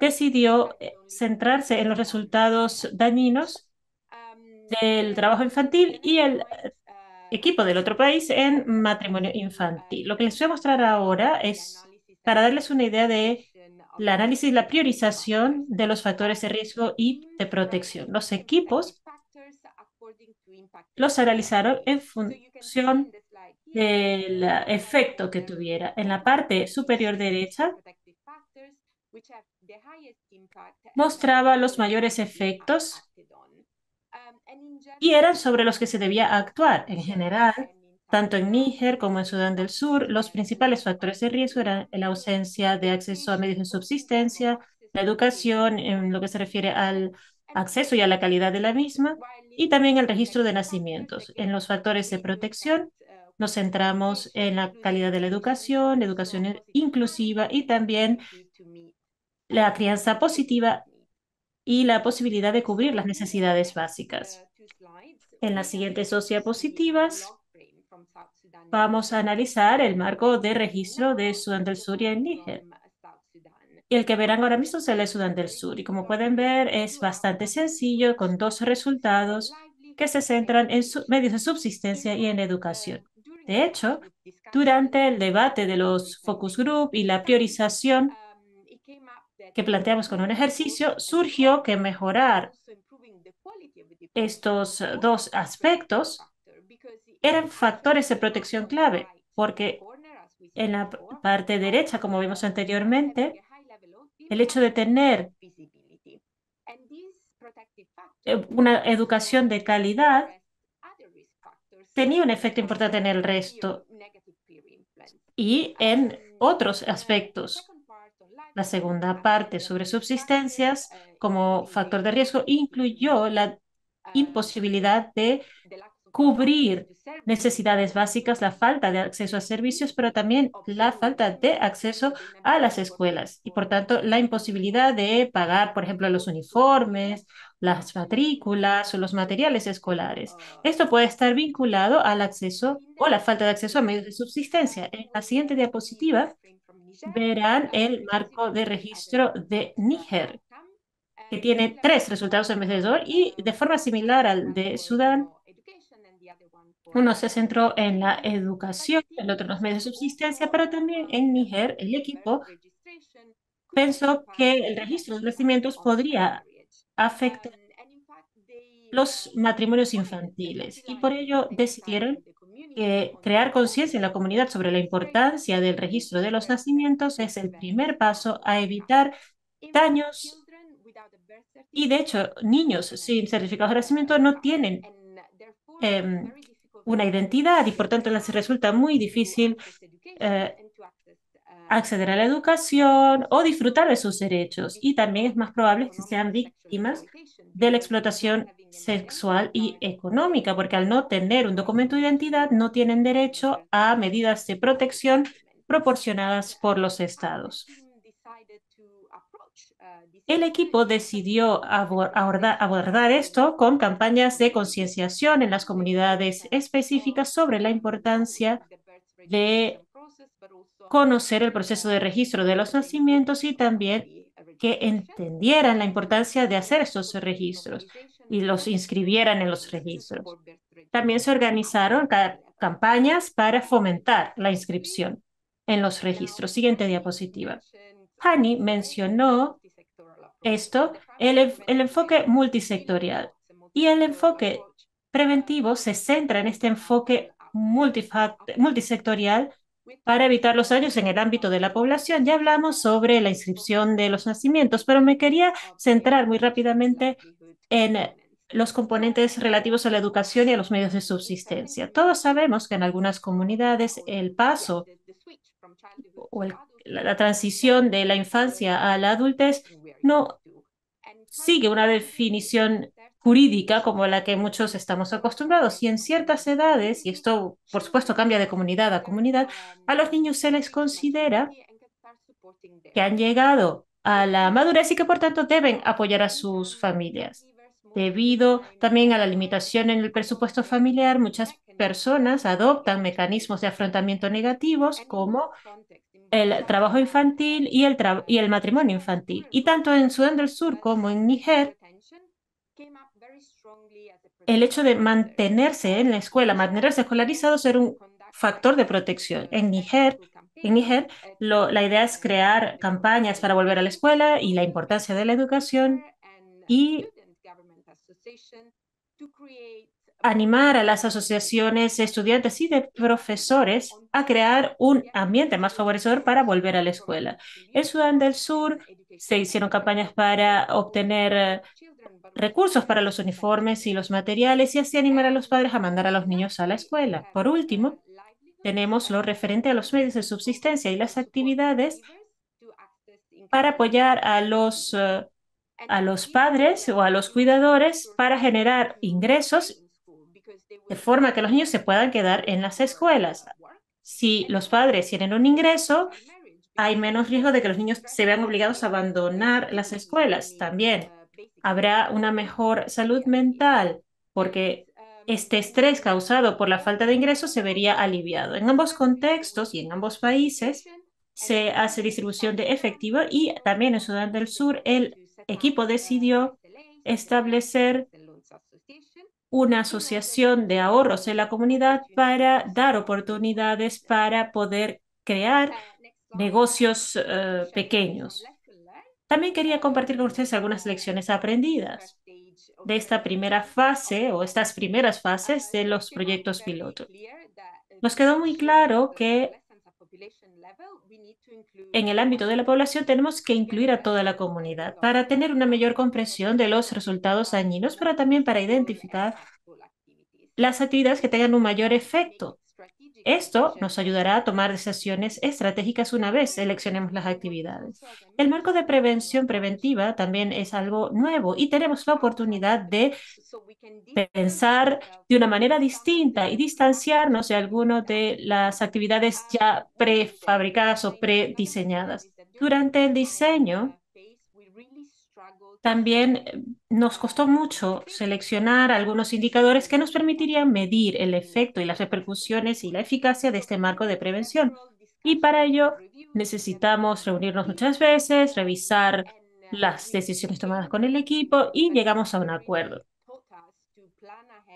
decidió eh, centrarse en los resultados dañinos del trabajo infantil y el equipo del otro país en matrimonio infantil. Lo que les voy a mostrar ahora es para darles una idea de el análisis y la priorización de los factores de riesgo y de protección. Los equipos los analizaron en función del efecto que tuviera. En la parte superior derecha mostraba los mayores efectos y eran sobre los que se debía actuar. En general, tanto en Níger como en Sudán del Sur, los principales factores de riesgo eran la ausencia de acceso a medios de subsistencia, la educación en lo que se refiere al acceso y a la calidad de la misma, y también el registro de nacimientos. En los factores de protección eh, nos centramos en la calidad de la educación, la educación inclusiva y también la crianza positiva y la posibilidad de cubrir las necesidades básicas. En las siguientes dos diapositivas vamos a analizar el marco de registro de Sudán del Sur y el Níger. Y el que verán ahora mismo es el de Sudán del Sur. Y como pueden ver, es bastante sencillo con dos resultados que se centran en medios de subsistencia y en educación. De hecho, durante el debate de los focus group y la priorización que planteamos con un ejercicio, surgió que mejorar estos dos aspectos eran factores de protección clave, porque en la parte derecha, como vimos anteriormente, el hecho de tener una educación de calidad tenía un efecto importante en el resto y en otros aspectos. La segunda parte sobre subsistencias como factor de riesgo incluyó la imposibilidad de cubrir necesidades básicas, la falta de acceso a servicios, pero también la falta de acceso a las escuelas y, por tanto, la imposibilidad de pagar, por ejemplo, los uniformes, las matrículas o los materiales escolares. Esto puede estar vinculado al acceso o la falta de acceso a medios de subsistencia. En la siguiente diapositiva verán el marco de registro de Níger, que tiene tres resultados en vez de dos y de forma similar al de Sudán, uno se centró en la educación, el otro en los medios de subsistencia, pero también en Níger el equipo pensó que el registro de nacimientos podría afectar los matrimonios infantiles y por ello decidieron eh, crear conciencia en la comunidad sobre la importancia del registro de los nacimientos es el primer paso a evitar daños y de hecho niños sin certificado de nacimiento no tienen em, una identidad y por tanto les resulta muy difícil eh, acceder a la educación o disfrutar de sus derechos. Y también es más probable que sean víctimas de la explotación sexual y económica, porque al no tener un documento de identidad no tienen derecho a medidas de protección proporcionadas por los estados. El equipo decidió abordar, abordar, esto con campañas de concienciación en las comunidades específicas sobre la importancia de conocer el proceso de registro de los nacimientos y también que entendieran la importancia de hacer esos registros y los inscribieran en los registros. También se organizaron campañas para fomentar la inscripción en los registros. Siguiente diapositiva. Hani ¿eh? mencionó esto, el, el enfoque multisectorial y el enfoque preventivo se centra en este enfoque multisectorial para evitar los años en el ámbito de la población, ya hablamos sobre la inscripción de los nacimientos, pero me quería centrar muy rápidamente en los componentes relativos a la educación y a los medios de subsistencia. Todos sabemos que en algunas comunidades el paso o la transición de la infancia a la adultez no sigue una definición jurídica como la que muchos estamos acostumbrados. Y en ciertas edades, y esto por supuesto cambia de comunidad a comunidad, a los niños se les considera que han llegado a la madurez y que por tanto deben apoyar a sus familias. Debido también a la limitación en el presupuesto familiar, muchas personas adoptan mecanismos de afrontamiento negativos como el trabajo infantil y el, tra y el matrimonio infantil. Y tanto en Sudán del Sur como en Niger, el hecho de mantenerse en la escuela, mantenerse escolarizado, ser un factor de protección. En Niger, en Niger la idea es crear campañas para volver a la escuela y la importancia de la educación y animar a las asociaciones de estudiantes y de profesores a crear un ambiente más favorecedor para volver a la escuela. En Sudán del Sur se hicieron campañas para obtener recursos para los uniformes y los materiales y así animar a los padres a mandar a los niños a la escuela. Por último, tenemos lo referente a los medios de subsistencia y las actividades para apoyar a los, eh, a los padres o a los cuidadores para generar ingresos de forma que los niños se puedan quedar en las escuelas. Si los padres tienen un ingreso, hay menos riesgo de que los niños se vean obligados a abandonar las escuelas. También habrá una mejor salud mental porque este estrés causado por la falta de ingresos se vería aliviado. En ambos contextos y en ambos países se hace distribución de efectivo y también en Sudán del Sur el equipo decidió establecer una asociación de ahorros en la comunidad para dar oportunidades para poder crear negocios eh, pequeños. También quería compartir con ustedes algunas lecciones aprendidas de esta primera fase o estas primeras fases de los proyectos piloto. Nos quedó muy claro que en el ámbito de la población tenemos que incluir a toda la comunidad para tener una mayor comprensión de los resultados dañinos, pero también para identificar las actividades que tengan un mayor efecto esto nos ayudará a tomar decisiones estratégicas una vez seleccionemos las actividades. El marco de prevención preventiva también es algo nuevo y tenemos la oportunidad de pensar de una manera distinta y distanciarnos de algunas de las actividades ya prefabricadas o prediseñadas. Durante el diseño, también eh, nos costó mucho seleccionar algunos indicadores que nos permitirían medir el efecto y las repercusiones y la eficacia de este marco de prevención. Y para ello necesitamos reunirnos muchas veces, revisar las decisiones tomadas con el equipo y llegamos a un acuerdo.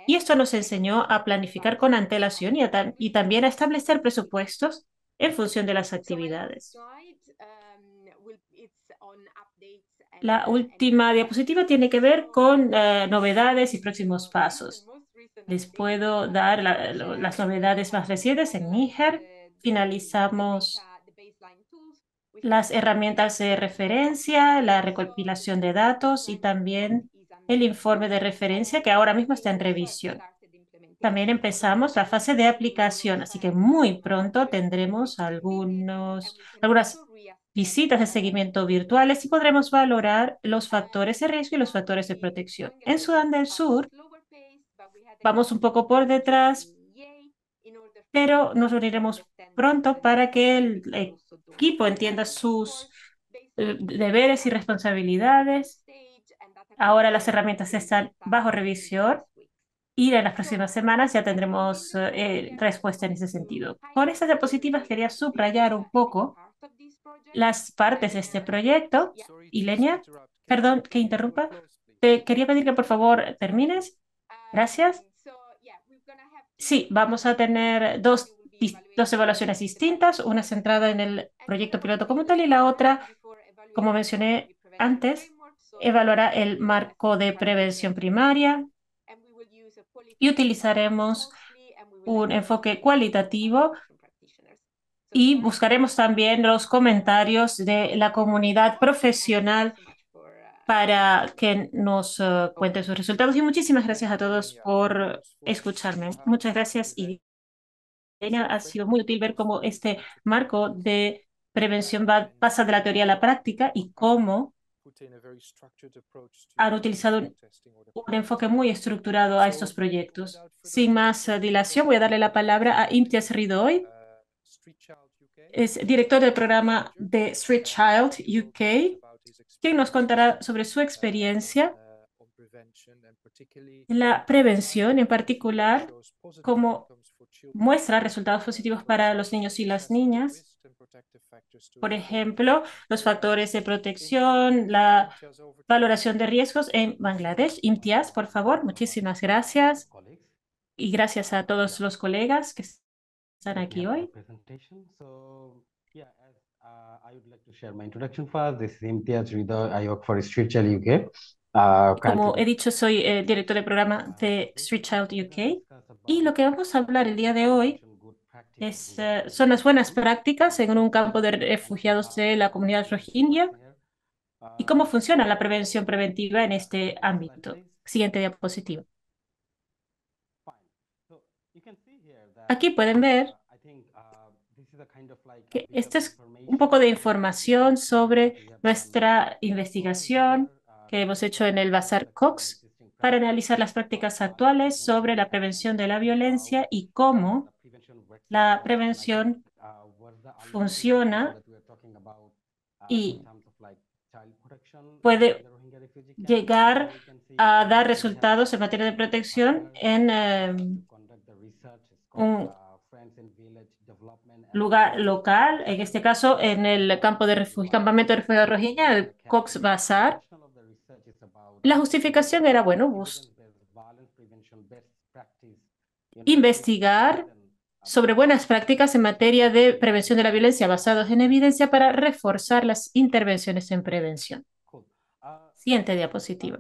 Y esto nos enseñó a planificar con antelación y, y también a establecer presupuestos en función de las actividades. La última diapositiva tiene que ver con eh, novedades y próximos pasos. Les puedo dar las novedades más recientes en Níger. Finalizamos las herramientas de referencia, la recopilación de datos y también el informe de referencia que ahora mismo está en revisión. También empezamos la fase de aplicación, así que muy pronto tendremos algunos, algunas visitas de seguimiento virtuales y podremos valorar los factores de riesgo y los factores de protección. En Sudán del Sur, vamos un poco por detrás, pero nos reuniremos pronto para que el equipo entienda sus eh, deberes y responsabilidades. Ahora las herramientas están bajo revisión y en las próximas semanas ya tendremos eh, respuesta en ese sentido. Con estas diapositivas quería subrayar un poco las partes de este proyecto. Y Leña, perdón que interrumpa, te quería pedir que por favor termines. Gracias. Sí, vamos a tener dos, dos evaluaciones distintas, una centrada en el proyecto piloto como tal y la otra, como mencioné antes, evaluará el marco de prevención primaria y utilizaremos un enfoque cualitativo y buscaremos también los comentarios de la comunidad profesional para que nos eh, cuente sus resultados. Y muchísimas gracias a todos por escucharme. Muchas gracias. Y ha sido muy útil ver cómo este marco de prevención pasa de la teoría a la práctica y cómo han utilizado un, enfoque muy estructurado a estos proyectos. Sin más eh, dilación, voy a darle la palabra a Imtias Ridoy es director del programa de Street Child UK, quien nos contará sobre su uh, experiencia en la prevención, en particular, cómo muestra resultados positivos para los niños y las niñas. Por ejemplo, los factores de protección, la valoración de riesgos en Bangladesh. Imtiaz, por favor, muchísimas gracias. Y gracias a todos los colegas que estar aquí hoy. Uh, I would like to share my introduction first. This is I work for Street Child UK. Uh, Como he dicho, soy eh, director de programa uh, de Street Child UK y lo que vamos a hablar el día de hoy es, eh, son las buenas prácticas en un campo de refugiados de la comunidad rohingya y cómo funciona la prevención preventiva en este ámbito. Siguiente diapositiva. Aquí pueden ver que esta es un poco de información sobre nuestra investigación que hemos hecho en el Bazar Cox para analizar las prácticas actuales sobre la prevención de la violencia y cómo la prevención funciona y puede llegar a dar resultados en materia de protección en eh, un lugar local, en este caso en el campo de refugio, campamento de refugiados rojiña, el Cox Bazar. La justificación era, bueno, investigar sobre buenas prácticas en materia de prevención de la violencia basados en evidencia para reforzar las intervenciones en prevención. Uh, Siguiente diapositiva.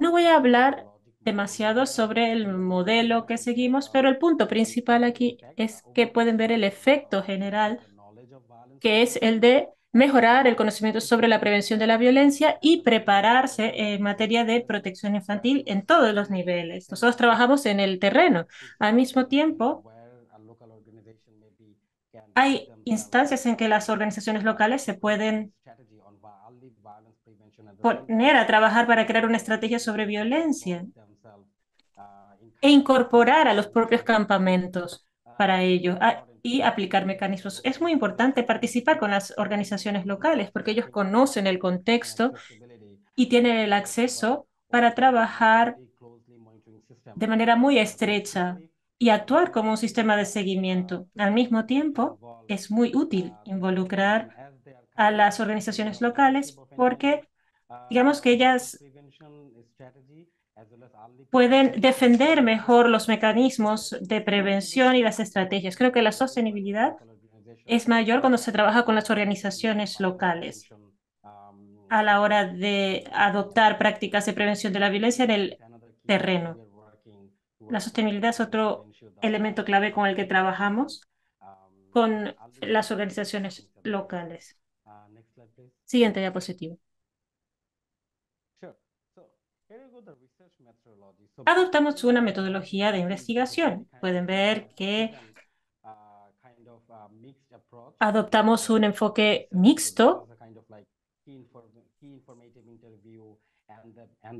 No voy a hablar demasiado sobre el modelo que seguimos, pero el punto principal aquí es que pueden ver el efecto general, que es el de mejorar el conocimiento sobre la prevención de la violencia y prepararse en materia de protección infantil en todos los niveles. Nosotros trabajamos en el terreno. Al mismo tiempo, hay instancias en que las organizaciones locales se pueden poner a trabajar para crear una estrategia sobre violencia e incorporar a los propios campamentos para ello ah, y aplicar mecanismos. Es muy importante participar con las organizaciones locales porque ellos conocen el contexto y tienen el acceso para trabajar de manera muy estrecha y actuar como un sistema de seguimiento. Al mismo tiempo, es muy útil involucrar a las organizaciones locales porque digamos que ellas pueden defender mejor los mecanismos de prevención y las estrategias. Creo que la sostenibilidad es mayor cuando se trabaja con las organizaciones locales a la hora de adoptar prácticas de prevención de la violencia en el terreno. La sostenibilidad es otro elemento clave con el que trabajamos con las organizaciones locales. Siguiente diapositiva. adoptamos una metodología de investigación. Pueden ver que adoptamos un enfoque mixto.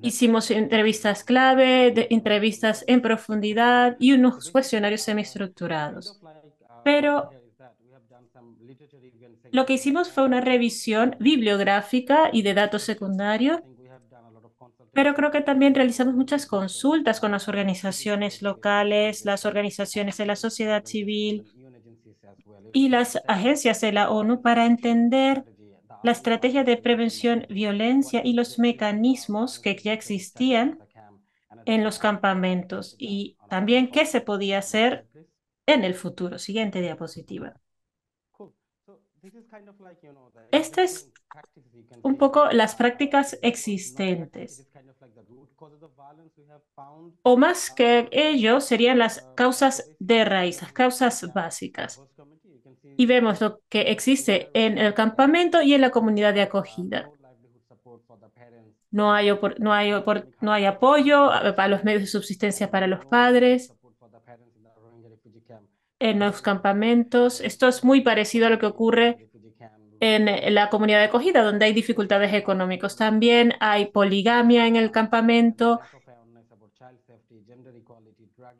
Hicimos entrevistas clave, entrevistas en profundidad y unos cuestionarios semiestructurados. Pero lo que hicimos fue una revisión bibliográfica y de datos secundarios pero creo que también realizamos muchas consultas con las organizaciones locales, las organizaciones de la sociedad civil y las agencias de la ONU para entender la estrategia de prevención violencia y los mecanismos que ya existían en los campamentos y también qué se podía hacer en el futuro. Siguiente diapositiva. Estas es un poco las prácticas existentes o más que ello serían las uh, causas de raíz, las causas básicas. Y vemos lo que existe en el campamento y en la comunidad de acogida. Uh, no hay, no hay, no hay apoyo eh, para los medios de subsistencia para los padres en los campamentos. Esto es muy parecido a lo que ocurre en la comunidad de acogida, donde hay dificultades económicas. También hay poligamia en el campamento,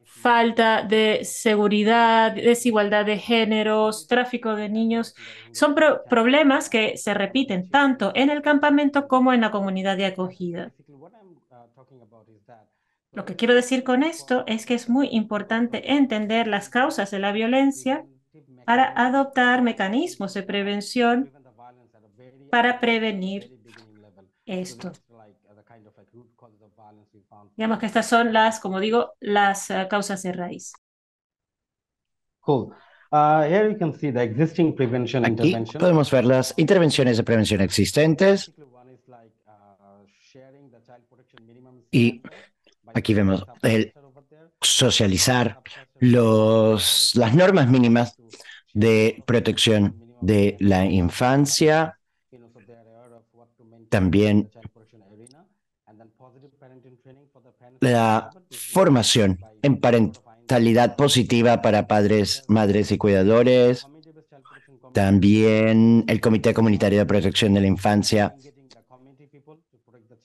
falta de seguridad, desigualdad de géneros, tráfico de niños. Son problemas que se repiten tanto en el campamento como en la comunidad de acogida. Lo que quiero decir con esto es que es muy importante entender las causas de la violencia para adoptar mecanismos de prevención para prevenir esto. Digamos que estas son las, como digo, las eh, causas de raíz. Uh, aquí podemos ver las intervenciones de prevención existentes. Y aquí vemos el socializar los, las normas mínimas de protección de la infancia, también la formación en parentalidad positiva para padres, madres y cuidadores, también el Comité Comunitario de Protección de la Infancia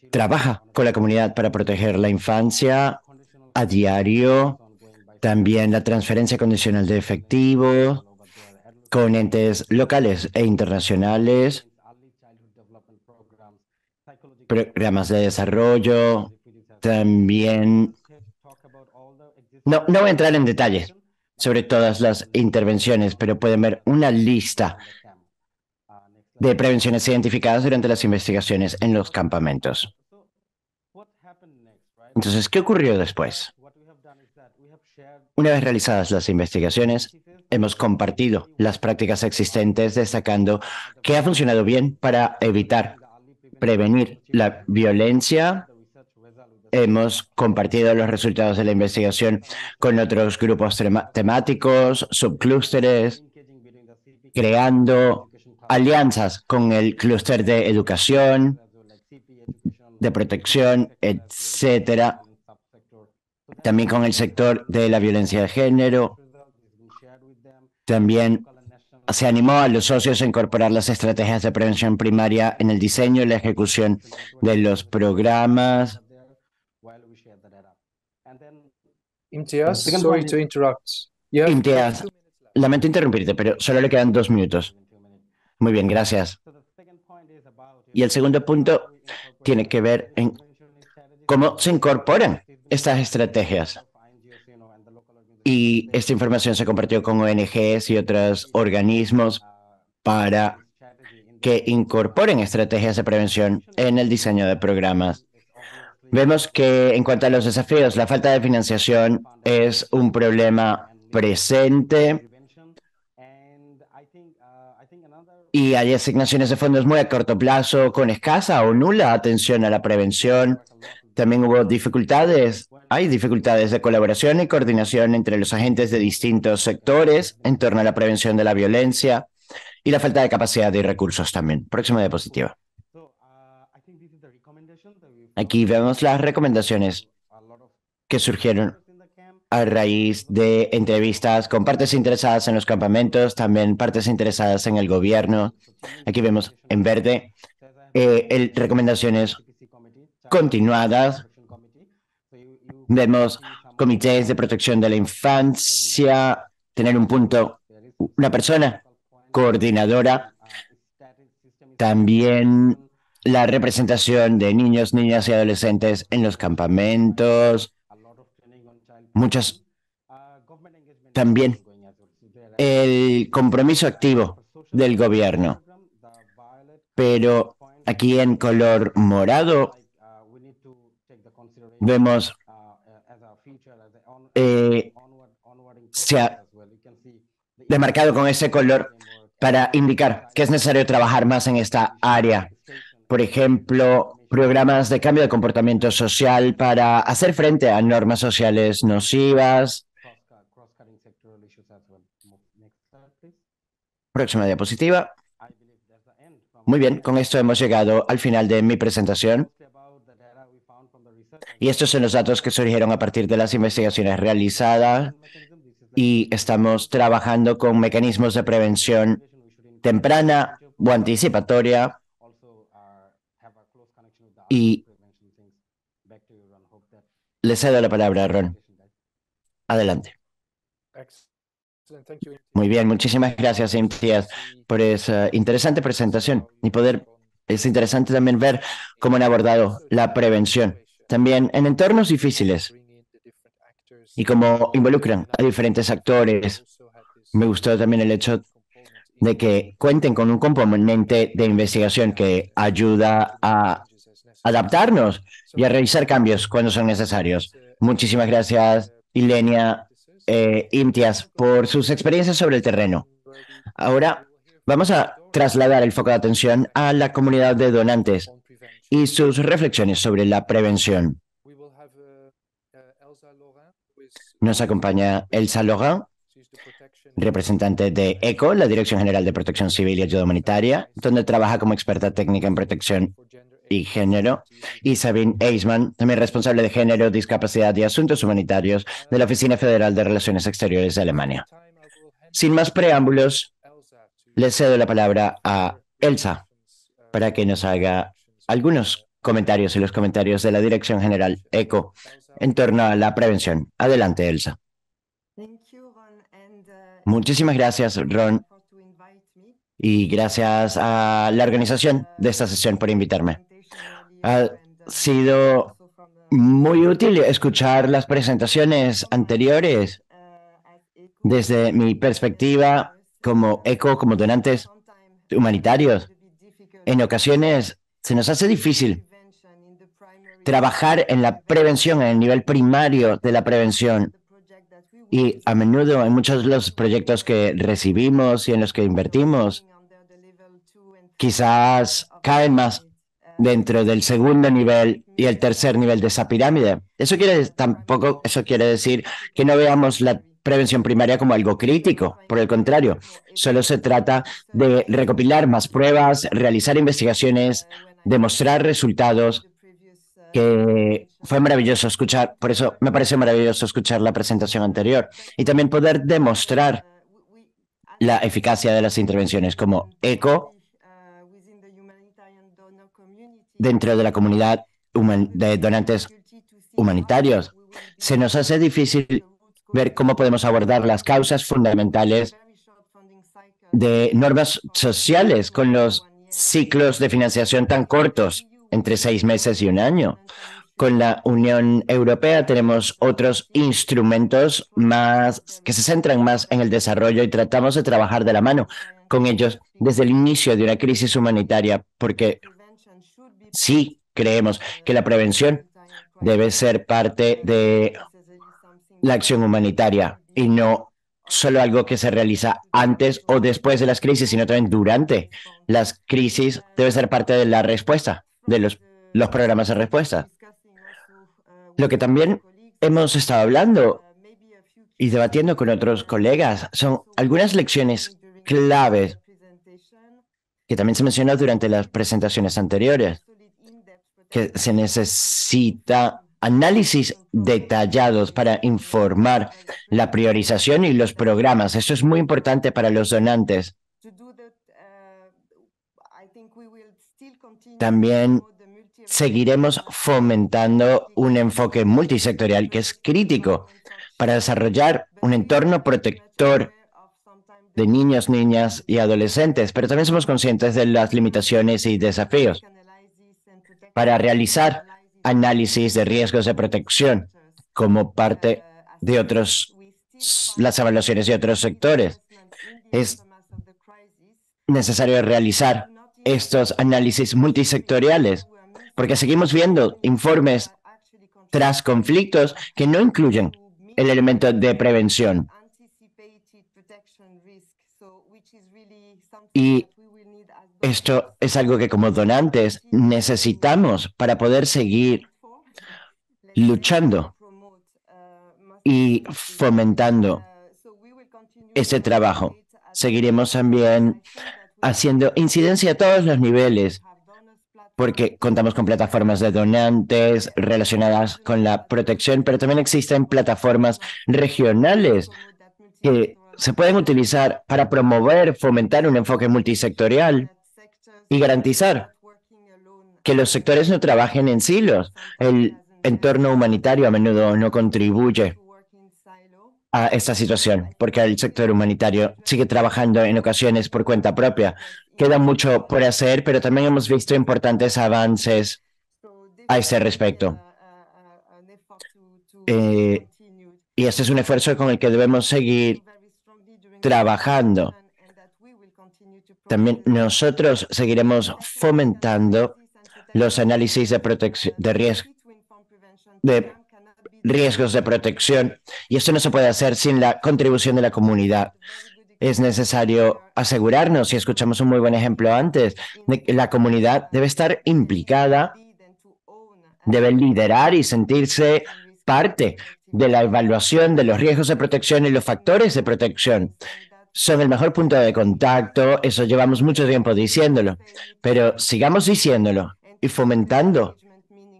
trabaja con la comunidad para proteger la infancia a diario, también la transferencia condicional de efectivo, con entes locales e internacionales, programas de desarrollo, también... No, voy a entrar en detalle sobre todas las intervenciones, pero pueden ver una lista de prevenciones identificadas durante las investigaciones en los campamentos. Entonces, ¿qué ocurrió después? Una vez realizadas las investigaciones, hemos compartido las prácticas existentes, destacando que ha funcionado bien para evitar, prevenir la violencia. Hemos compartido los resultados de la investigación con otros grupos temáticos, subclústeres, creando alianzas con el clúster de educación, de protección, etcétera. También con el sector de la violencia de género, también se animó a los socios a incorporar las estrategias de prevención primaria en el diseño y la ejecución de los programas. Imtiaz, lamento interrumpirte, pero solo le quedan dos minutos. Muy bien, gracias. Y el segundo punto tiene que ver en cómo se incorporan estas estrategias y esta información se compartió con ONGs y otros organismos para que incorporen estrategias de prevención en el diseño de programas. Vemos que en cuanto a los desafíos, la falta de financiación es un problema presente y hay asignaciones de fondos muy a corto plazo con escasa o nula atención a la prevención. También hubo dificultades hay dificultades de colaboración y coordinación entre los agentes de distintos sectores en torno a la prevención de la violencia y la falta de capacidad y recursos también. Próxima diapositiva. Aquí vemos las recomendaciones que surgieron a raíz de entrevistas con partes interesadas en los campamentos, también partes interesadas en el gobierno. Aquí vemos en verde eh, el, recomendaciones continuadas Vemos comités de protección de la infancia, tener un punto, una persona coordinadora, también la representación de niños, niñas y adolescentes en los campamentos, muchas también el compromiso activo del gobierno. Pero aquí en color morado vemos eh, se ha demarcado con ese color para indicar que es necesario trabajar más en esta área. Por ejemplo, programas de cambio de comportamiento social para hacer frente a normas sociales nocivas. Próxima diapositiva. Muy bien, con esto hemos llegado al final de mi presentación. Y estos son los datos que surgieron a partir de las investigaciones realizadas y estamos trabajando con mecanismos de prevención temprana o anticipatoria y le cedo la palabra a Ron. Adelante. Muy bien, muchísimas gracias, Cynthia, por esa interesante presentación y poder. Es interesante también ver cómo han abordado la prevención también en entornos difíciles y como involucran a diferentes actores. Me gustó también el hecho de que cuenten con un componente de investigación que ayuda a adaptarnos y a realizar cambios cuando son necesarios. Muchísimas gracias, Ilenia eh, Imtias, por sus experiencias sobre el terreno. Ahora vamos a trasladar el foco de atención a la comunidad de donantes y sus reflexiones sobre la prevención. Uh, uh, nos acompaña Elsa Logan, representante de ECO, la Dirección General de Protección Civil y Ayuda Humanitaria, donde trabaja como experta técnica en protección y género, y Sabine Eisman, también responsable de género, discapacidad y asuntos humanitarios de la Oficina Federal de Relaciones Exteriores de Alemania. Sin más preámbulos, le cedo la palabra a Elsa uh, para que nos haga algunos comentarios y los comentarios de la Dirección General ECO en torno a la prevención. Adelante, Elsa. Uh, Muchísimas gracias, Ron, y gracias a la organización de esta sesión por invitarme. Uh, ha sido muy útil escuchar las presentaciones anteriores desde mi perspectiva como eco, como donantes humanitarios. En ocasiones se nos hace difícil trabajar en la prevención, en el nivel primario de la prevención. Y a menudo en muchos de los proyectos que recibimos y en los que invertimos, quizás caen más dentro del segundo nivel y el tercer nivel de esa pirámide. Eso quiere tampoco eso quiere decir que no veamos la prevención primaria como algo crítico, por el contrario, solo se trata de recopilar más pruebas, realizar investigaciones, demostrar resultados que fue maravilloso escuchar, por eso me parece maravilloso escuchar la presentación anterior y también poder demostrar la eficacia de las intervenciones como ECO dentro de la comunidad de donantes humanitarios. Se nos hace difícil ver cómo podemos abordar las causas fundamentales de normas sociales con los ciclos de financiación tan cortos, entre seis meses y un año. Con la Unión Europea tenemos otros instrumentos más que se centran más en el desarrollo y tratamos de trabajar de la mano con ellos desde el inicio de una crisis humanitaria, porque sí creemos que la prevención debe ser parte de la acción humanitaria y no solo algo que se realiza antes o después de las crisis, sino también durante las crisis debe ser parte de la respuesta, de los, los programas de respuesta. Lo que también hemos estado hablando y debatiendo con otros colegas son algunas lecciones claves que también se mencionó durante las presentaciones anteriores, que se necesita análisis detallados para informar la priorización y los programas. Eso es muy importante para los donantes. También seguiremos fomentando un enfoque multisectorial que es crítico para desarrollar un entorno protector de niños, niñas y adolescentes, pero también somos conscientes de las limitaciones y desafíos. Para realizar análisis de riesgos de protección como parte de otros, las evaluaciones de otros sectores. Es necesario realizar estos análisis multisectoriales porque seguimos viendo informes tras conflictos que no incluyen el elemento de prevención. Y esto es algo que como donantes necesitamos para poder seguir luchando y fomentando ese trabajo. Seguiremos también haciendo incidencia a todos los niveles porque contamos con plataformas de donantes relacionadas con la protección, pero también existen plataformas regionales que se pueden utilizar para promover, fomentar un enfoque multisectorial y garantizar que los sectores no trabajen en silos. El entorno humanitario a menudo no contribuye a esta situación, porque el sector humanitario sigue trabajando en ocasiones por cuenta propia. Queda mucho por hacer, pero también hemos visto importantes avances a este respecto. Eh, y este es un esfuerzo con el que debemos seguir trabajando. También nosotros seguiremos fomentando los análisis de, de riesgos de protección y esto no se puede hacer sin la contribución de la comunidad. Es necesario asegurarnos, y escuchamos un muy buen ejemplo antes, de que la comunidad debe estar implicada, debe liderar y sentirse parte de la evaluación de los riesgos de protección y los factores de protección son el mejor punto de contacto, eso llevamos mucho tiempo diciéndolo, pero sigamos diciéndolo y fomentando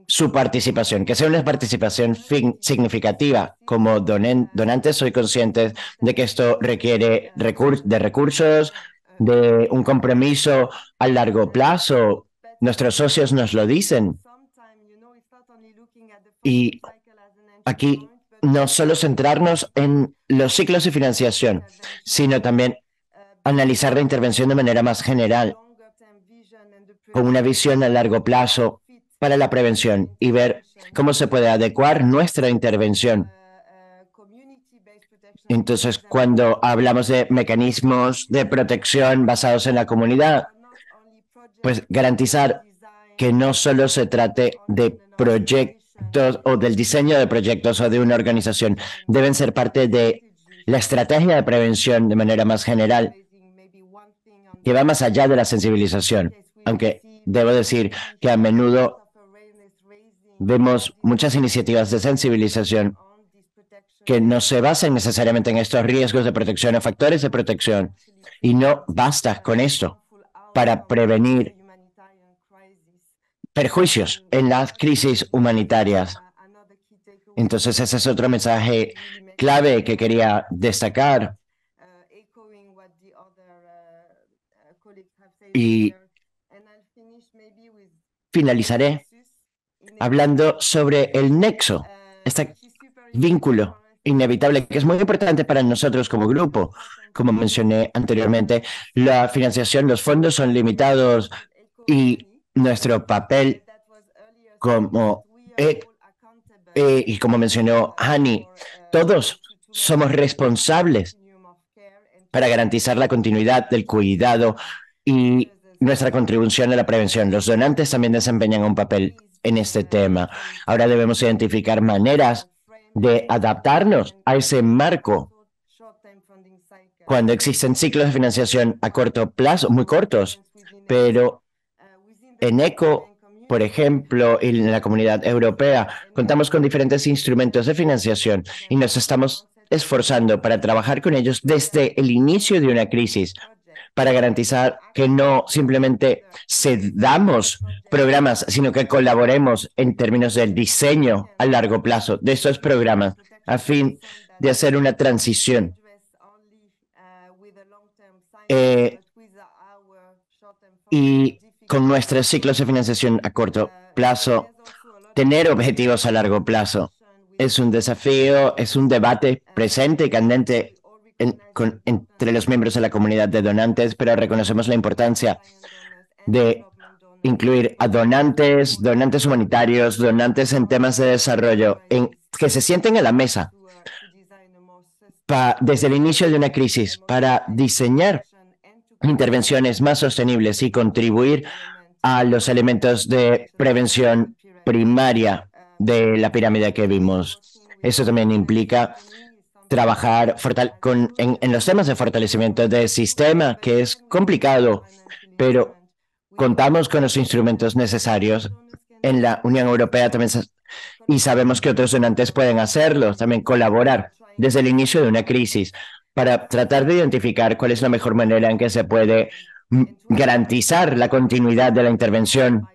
su participación, que sea una participación significativa. Como donante soy consciente de que esto requiere de recursos, de un compromiso a largo plazo. Nuestros socios nos lo dicen. Y aquí no solo centrarnos en los ciclos de financiación, sino también analizar la intervención de manera más general, con una visión a largo plazo para la prevención y ver cómo se puede adecuar nuestra intervención. Entonces, cuando hablamos de mecanismos de protección basados en la comunidad, pues garantizar que no solo se trate de proyectos, o del diseño de proyectos o de una organización deben ser parte de la estrategia de prevención de manera más general, que va más allá de la sensibilización, aunque debo decir que a menudo vemos muchas iniciativas de sensibilización que no se basan necesariamente en estos riesgos de protección o factores de protección. Y no basta con esto para prevenir perjuicios en las crisis humanitarias. Entonces ese es otro mensaje clave que quería destacar. Y finalizaré hablando sobre el nexo, este vínculo inevitable que es muy importante para nosotros como grupo. Como mencioné anteriormente, la financiación, los fondos son limitados y nuestro papel como e, e, y como mencionó Hani, todos somos responsables para garantizar la continuidad del cuidado y nuestra contribución a la prevención. Los donantes también desempeñan un papel en este tema. Ahora debemos identificar maneras de adaptarnos a ese marco cuando existen ciclos de financiación a corto plazo, muy cortos, pero en ECO, por ejemplo, y en la comunidad europea, contamos con diferentes instrumentos de financiación y nos estamos esforzando para trabajar con ellos desde el inicio de una crisis para garantizar que no simplemente cedamos programas, sino que colaboremos en términos del diseño a largo plazo de estos programas a fin de hacer una transición. Eh, y con nuestros ciclos de financiación a corto plazo, tener objetivos a largo plazo es un desafío, es un debate presente y candente entre los miembros de la comunidad de donantes, pero reconocemos la importancia de incluir a donantes, donantes humanitarios, donantes en temas de desarrollo, que se sienten a la mesa desde el inicio de una crisis para diseñar intervenciones más sostenibles y contribuir a los elementos de prevención primaria de la pirámide que vimos. Eso también implica trabajar en, los temas de fortalecimiento del sistema, que es complicado, pero contamos con los instrumentos necesarios en la Unión Europea también y sabemos que otros donantes pueden hacerlo, también colaborar desde el inicio de una crisis para tratar de identificar cuál es la mejor manera en que se puede mm, garantizar la continuidad de la intervención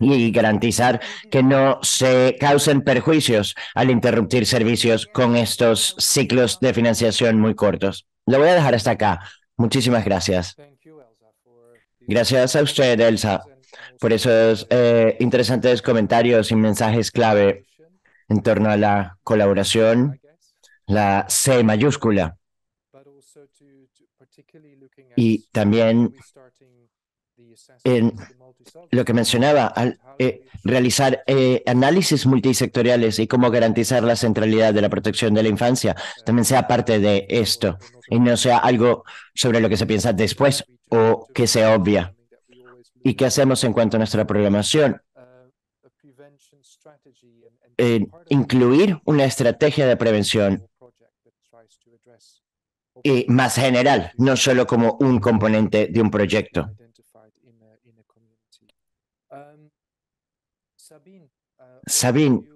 y garantizar que no se causen perjuicios al interrumpir servicios con estos ciclos de financiación muy cortos. Lo voy a dejar hasta acá. Muchísimas gracias. Gracias a usted, Elsa, por esos eh, interesantes comentarios y mensajes clave en torno a la colaboración, la C mayúscula y también en lo que mencionaba, al, eh, realizar eh, análisis multisectoriales y cómo garantizar la centralidad de la protección de la infancia también sea parte de esto y no sea algo sobre lo que se piensa después o que sea obvia. ¿Y qué hacemos en cuanto a nuestra programación? Uh, eh, incluir una estrategia de prevención y más general, no solo como un componente de un proyecto. Sabine,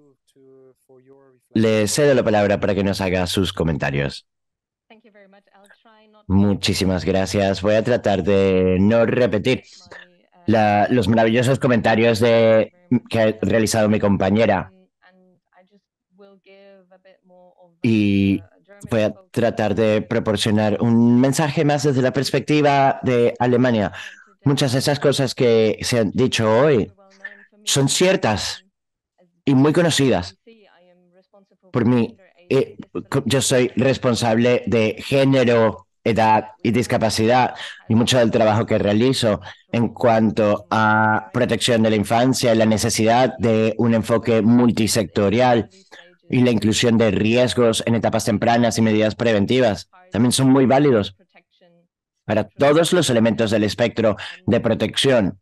le cedo la palabra para que nos haga sus comentarios. Muchísimas gracias. Voy a tratar de no repetir los maravillosos comentarios de, que ha realizado mi compañera. Y voy a tratar de proporcionar un mensaje más desde la perspectiva de Alemania. Muchas de esas cosas que se han dicho hoy son ciertas y muy conocidas. Por mí, eh, yo soy responsable de género, edad y discapacidad y mucho del trabajo que realizo en cuanto a protección de la infancia y la necesidad de un enfoque multisectorial y la inclusión de riesgos en etapas tempranas y medidas preventivas también son muy válidos para todos los elementos del espectro de protección.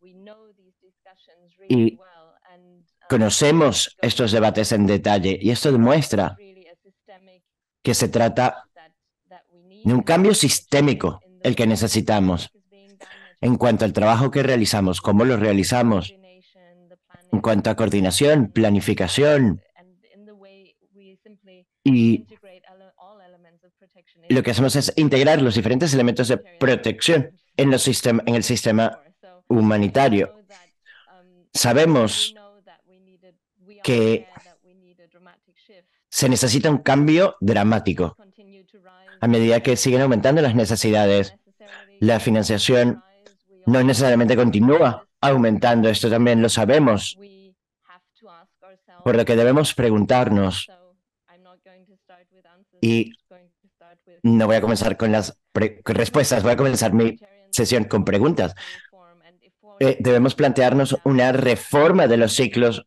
Y conocemos estos debates en detalle y esto demuestra que se trata de un cambio sistémico el que necesitamos en cuanto al trabajo que realizamos, cómo lo realizamos, en cuanto a coordinación, planificación, y lo que hacemos es integrar los diferentes elementos de protección en, el sistema humanitario. Sabemos que se necesita un cambio dramático. A medida que siguen aumentando las necesidades, la financiación no necesariamente continúa aumentando. Esto también lo sabemos. Por lo que debemos preguntarnos y no voy a comenzar con las respuestas, voy a comenzar mi sesión con preguntas. Eh, debemos plantearnos una reforma de los ciclos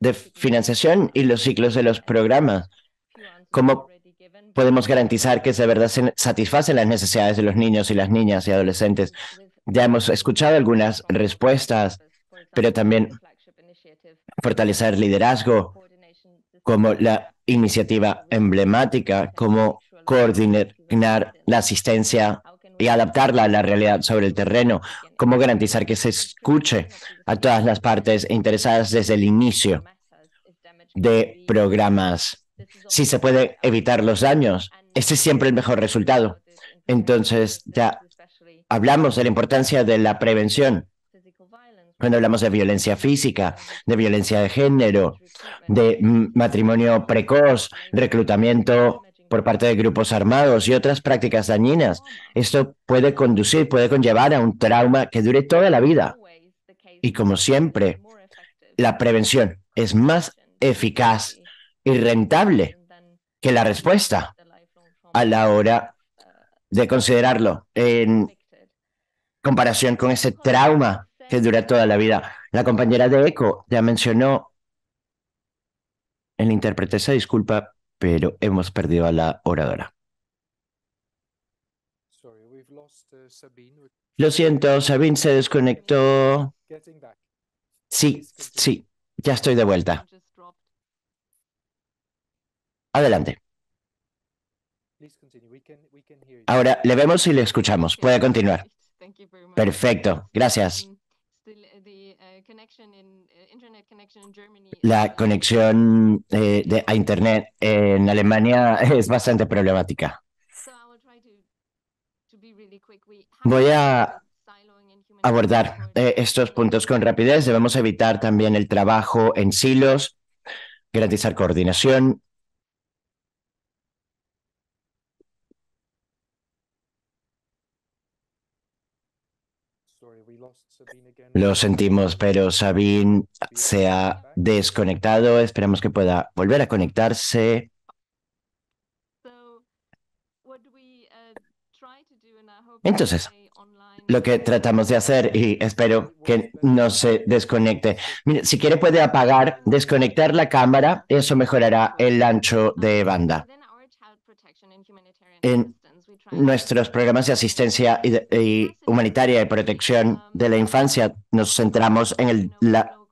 de financiación y los ciclos de los programas. ¿Cómo podemos garantizar que de verdad se satisfacen las necesidades de los niños y las niñas y adolescentes? Ya hemos escuchado algunas respuestas, pero también fortalecer liderazgo como la iniciativa emblemática como coordinar la asistencia y adaptarla a la realidad sobre el terreno, cómo garantizar que se escuche a todas las partes interesadas desde el inicio de programas. Si se puede evitar los daños, Este es siempre el mejor resultado. Entonces, ya hablamos de la importancia de la prevención cuando hablamos de violencia física, de violencia de género, de matrimonio precoz, reclutamiento por parte de grupos armados y otras prácticas dañinas. Esto puede conducir, puede conllevar a un trauma que dure toda la vida. Y como siempre, la prevención es más eficaz y rentable que la respuesta a la hora de considerarlo en comparación con ese trauma que dura toda la vida. La compañera de Eco ya mencionó, el intérprete se disculpa, pero hemos perdido a la oradora. Uh, Lo siento, Sabine se desconectó. Sí, sí, ya estoy de vuelta. Adelante. Ahora le vemos y le escuchamos. Puede continuar. Perfecto, gracias. Eh, La conexión eh, de, a Internet en Alemania es bastante problemática. Voy a abordar eh, estos puntos con rapidez. Debemos evitar también el trabajo en silos, garantizar coordinación, Lo sentimos, pero Sabine se ha desconectado. Esperamos que pueda volver a conectarse. Entonces, lo que tratamos de hacer y espero que no se desconecte. si quiere puede apagar, desconectar la cámara, eso mejorará el ancho de banda. En Nuestros programas de asistencia humanitaria y protección de la infancia nos centramos en el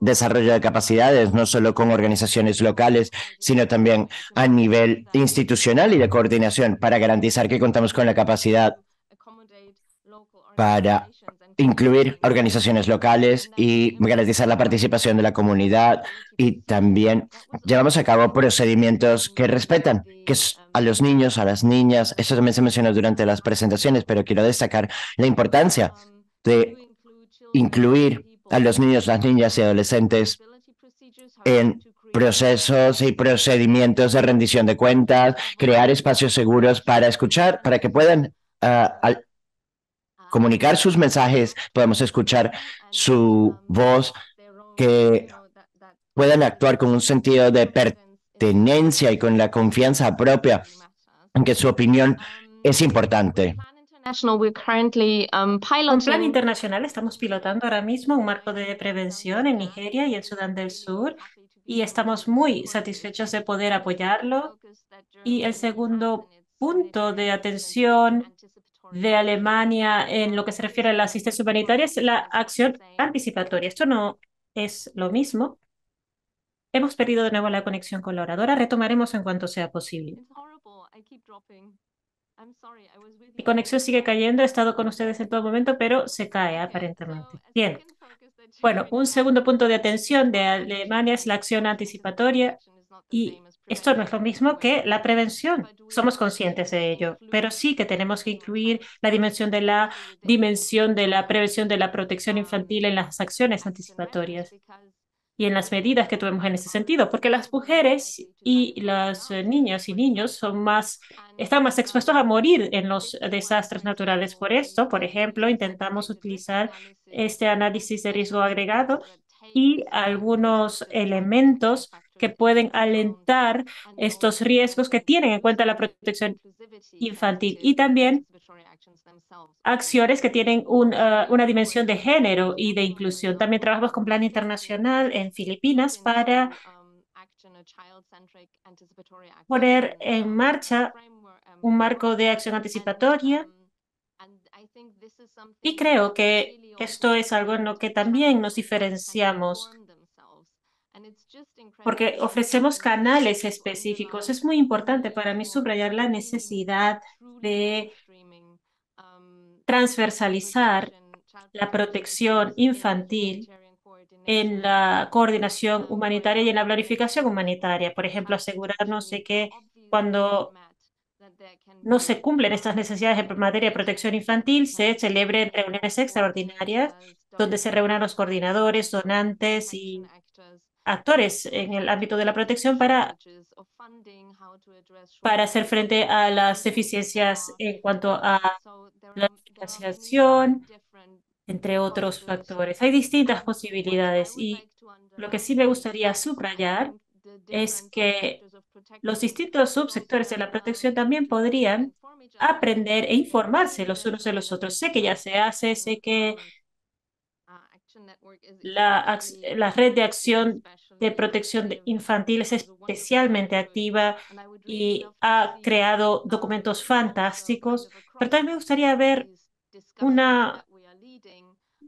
desarrollo de capacidades, no solo con organizaciones locales, sino también a nivel institucional y de coordinación para garantizar que contamos con la capacidad para incluir organizaciones locales y garantizar la participación de la comunidad y también llevamos a cabo procedimientos que respetan que a los niños, a las niñas, eso también se mencionó durante las presentaciones, pero quiero destacar la importancia de incluir a los niños, las niñas y adolescentes en procesos y procedimientos de rendición de cuentas, crear espacios seguros para escuchar, para que puedan ah, comunicar sus mensajes, podemos escuchar su voz, que puedan actuar con un sentido de pertenencia y con la confianza propia aunque su opinión es importante. Con plan internacional estamos pilotando ahora mismo un marco de prevención en Nigeria y en Sudán del Sur y estamos muy satisfechos de poder apoyarlo. Y el segundo punto de atención de Alemania en lo que se refiere a la asistencia humanitaria es la acción anticipatoria. Esto no es lo mismo. Hemos perdido de nuevo la conexión con la oradora. Retomaremos en cuanto sea posible. Mi conexión sigue cayendo. He estado con ustedes en todo momento, pero se cae aparentemente. Bien. Bueno, un segundo punto de atención de Alemania es la acción anticipatoria y esto no es lo mismo que la prevención, somos conscientes de ello, pero sí que tenemos que incluir la dimensión de la dimensión de la prevención de la protección infantil en las acciones anticipatorias y en las medidas que tomemos en ese sentido, porque las mujeres y las eh, niñas y niños están más expuestos a morir en los desastres naturales. Por esto, por ejemplo, intentamos utilizar este análisis de riesgo agregado y algunos elementos que pueden alentar estos riesgos que tienen en cuenta la protección infantil y también acciones que tienen eh, una dimensión de género y de inclusión. También trabajamos con Plan Internacional en Filipinas para poner en marcha un marco de acción anticipatoria y creo que esto es algo en lo que también nos diferenciamos, porque ofrecemos canales específicos. Es muy importante para mí subrayar la necesidad de um, transversalizar la protección infantil en la coordinación humanitaria y en la planificación humanitaria. Por ejemplo, asegurarnos de que cuando no se cumplen estas necesidades en materia de protección infantil, se celebren reuniones extraordinarias donde se reúnan los coordinadores, donantes y actores en el ámbito de la protección para, hacer frente a las deficiencias en cuanto a la financiación, entre otros factores. Hay distintas posibilidades y lo que sí me gustaría subrayar es que los distintos subsectores de la protección también podrían aprender e informarse los unos de los otros. Sé que ya se hace, sé que uh, la, red de acción de protección infantil es especialmente activa y ha creado documentos fantásticos, pero también me gustaría ver una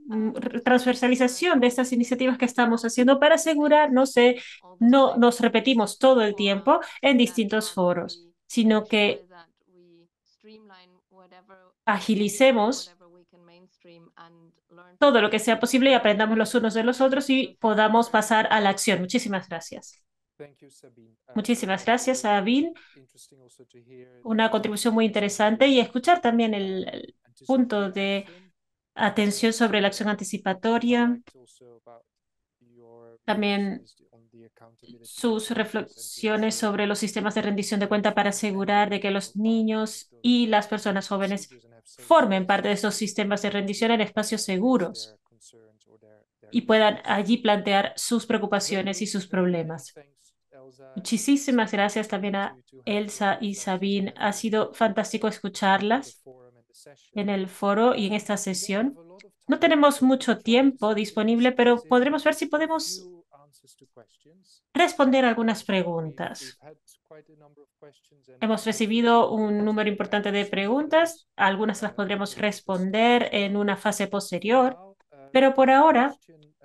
Mm, transversalización de estas iniciativas que estamos haciendo para no sé no nos repetimos todo el tiempo en distintos foros, sino que agilicemos todo lo que sea posible y aprendamos los unos de los otros y podamos pasar a la acción. Muchísimas gracias. Uh, Muchísimas gracias, Sabine. Una contribución muy interesante y escuchar también el punto de atención sobre la acción anticipatoria, también sus reflexiones sobre los sistemas de rendición de cuenta para asegurar de que los niños y las personas jóvenes formen parte de esos sistemas de rendición en espacios seguros y puedan allí plantear sus preocupaciones y sus problemas. Muchísimas gracias también a Elsa y Sabine. Ha sido fantástico escucharlas en el foro y en esta sesión. No tenemos mucho tiempo disponible, pero podremos ver si podemos responder algunas preguntas. Hemos recibido un número importante de preguntas, algunas las podremos responder en una fase posterior, uh, pero por ahora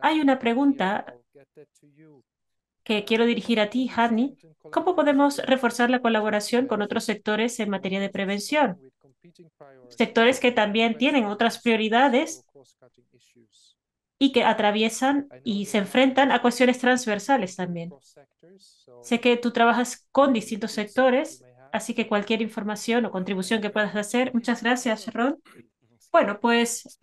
hay una pregunta que quiero dirigir a ti, Hadni. ¿Cómo podemos reforzar la colaboración con otros sectores en materia de prevención? sectores que también tienen otras prioridades y que atraviesan y se enfrentan a cuestiones transversales también. Sé que tú trabajas con distintos sectores, así que cualquier información o contribución que puedas hacer, muchas gracias, Ron. Bueno, pues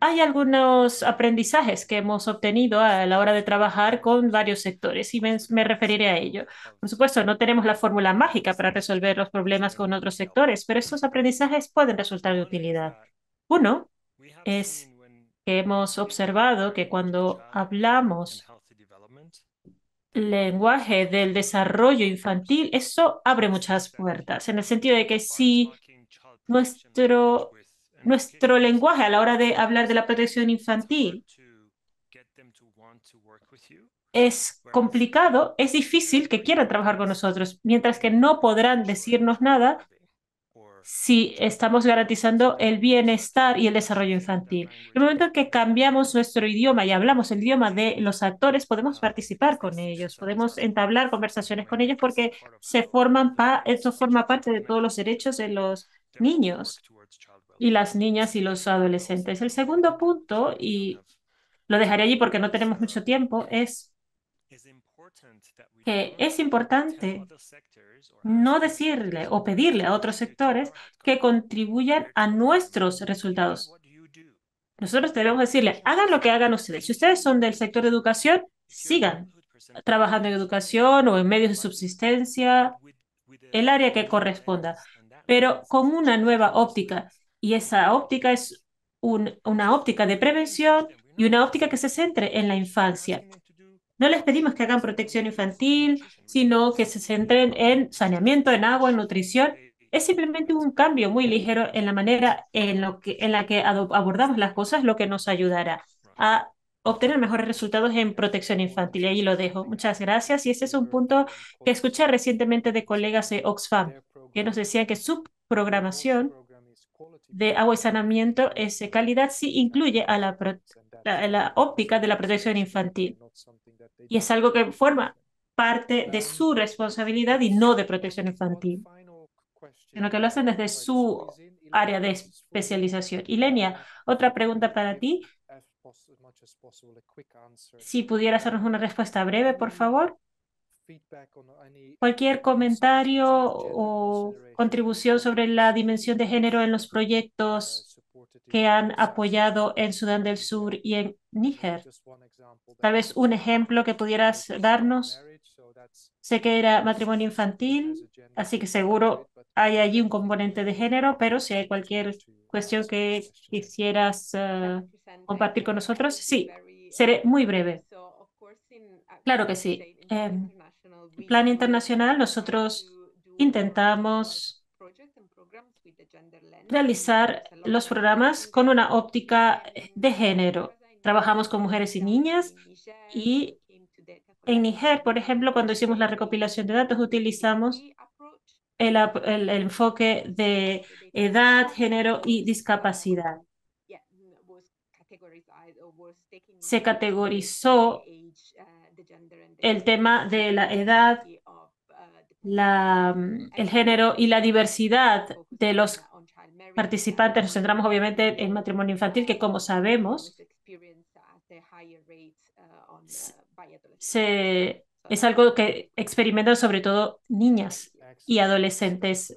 hay algunos aprendizajes que hemos obtenido a la hora de trabajar con varios sectores y me, referiré a ello. Por supuesto, no tenemos la fórmula mágica para resolver los problemas con otros sectores, pero estos aprendizajes pueden resultar de utilidad. Uno es que hemos observado que cuando hablamos lenguaje del desarrollo infantil, eso abre muchas puertas, en el sentido de que si nuestro nuestro lenguaje a la hora de hablar de la protección infantil es complicado, es difícil que quieran trabajar con nosotros, mientras que no podrán decirnos nada si estamos garantizando el bienestar y el desarrollo infantil. En el momento en que cambiamos nuestro idioma y hablamos el idioma de los actores, podemos participar con ellos, podemos entablar conversaciones con ellos porque se forman eso forma parte de todos los derechos de los niños y las niñas y los adolescentes. El segundo punto, y lo dejaré allí porque no tenemos mucho tiempo, es que es importante no decirle o pedirle a otros sectores que contribuyan a nuestros resultados. Nosotros debemos decirle, hagan lo que hagan ustedes. Si ustedes son del sector de educación, sigan trabajando en educación o en medios de subsistencia, el área que corresponda, pero con una nueva óptica y esa óptica es una óptica de prevención y una óptica que se centre en la infancia. No les pedimos que hagan protección infantil, sino que se centren en saneamiento, en agua, en nutrición. Es simplemente un cambio muy ligero en la manera en, lo que, en la que abordamos las cosas, lo que nos ayudará a obtener mejores resultados en protección infantil. Y ahí lo dejo. Muchas gracias. Y ese es un punto que escuché recientemente de colegas de Oxfam, que nos decían que su programación de agua y saneamiento es calidad si incluye a la, la, óptica de la protección infantil. Y es algo que forma parte de su responsabilidad y no de protección infantil, lo que lo hacen desde su área de especialización. Y Lenia, otra pregunta para ti. Si pudiera hacernos una respuesta breve, por favor. Cualquier comentario o contribución sobre la dimensión de género en los proyectos uh, que han apoyado en Sudán del Sur y en Níger. Tal vez un ejemplo que pudieras darnos. Sé que era matrimonio infantil, así que seguro hay allí un componente de género, pero si hay cualquier cuestión que quisieras uh, compartir con nosotros, sí, seré uh, muy breve. Claro que sí. Em, plan internacional, nosotros intentamos realizar los programas con una óptica de género. Trabajamos con mujeres y niñas y en Niger, por ejemplo, cuando hicimos la recopilación de datos, utilizamos el, enfoque de edad, género y discapacidad. Se categorizó el tema de la edad, uh, mm, el género y la diversidad de los participantes. Nos centramos uh, obviamente en matrimonio infantil, que como sabemos, uh, es algo que experimentan sobre todo niñas y adolescentes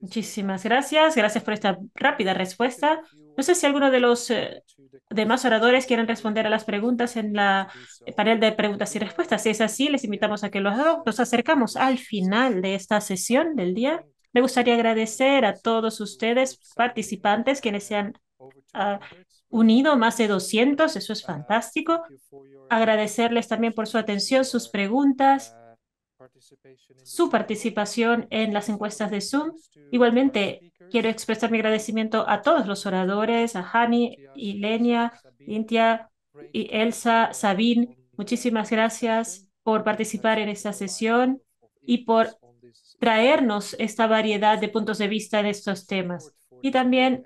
Muchísimas gracias. Gracias por esta rápida respuesta. No sé si alguno de los eh, demás oradores quieren responder a las preguntas en la panel de preguntas y respuestas. Si es así, les invitamos a que lo hagan. Nos acercamos al final de esta sesión del día. Me gustaría agradecer a todos ustedes, participantes, quienes se han ah, unido, más de 200. Eso es uh, fantástico. Agradecerles también por su atención, sus preguntas uh, su participación en las encuestas de Zoom. Igualmente, quiero expresar mi agradecimiento a todos los oradores, a Hani, Ilenia, Intia y Elsa, Sabine. Muchísimas gracias por participar en esta sesión y por traernos esta variedad de puntos de vista en estos temas. Y también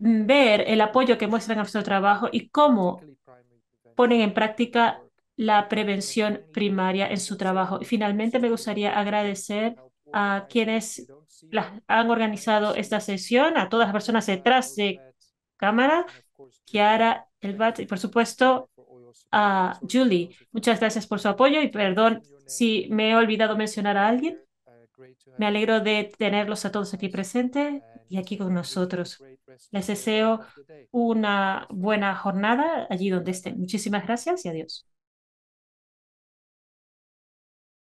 ver el apoyo que muestran a nuestro trabajo y cómo ponen en práctica la prevención primaria en su trabajo. Y finalmente, me gustaría agradecer a quienes la, han organizado esta sesión, a todas las personas detrás de cámara, Kiara, Elbat y, por supuesto, a Julie. Muchas gracias por su apoyo y perdón si me he olvidado mencionar a alguien. Me alegro de tenerlos a todos aquí presentes y aquí con nosotros. Les deseo una buena jornada allí donde estén. Muchísimas gracias y adiós.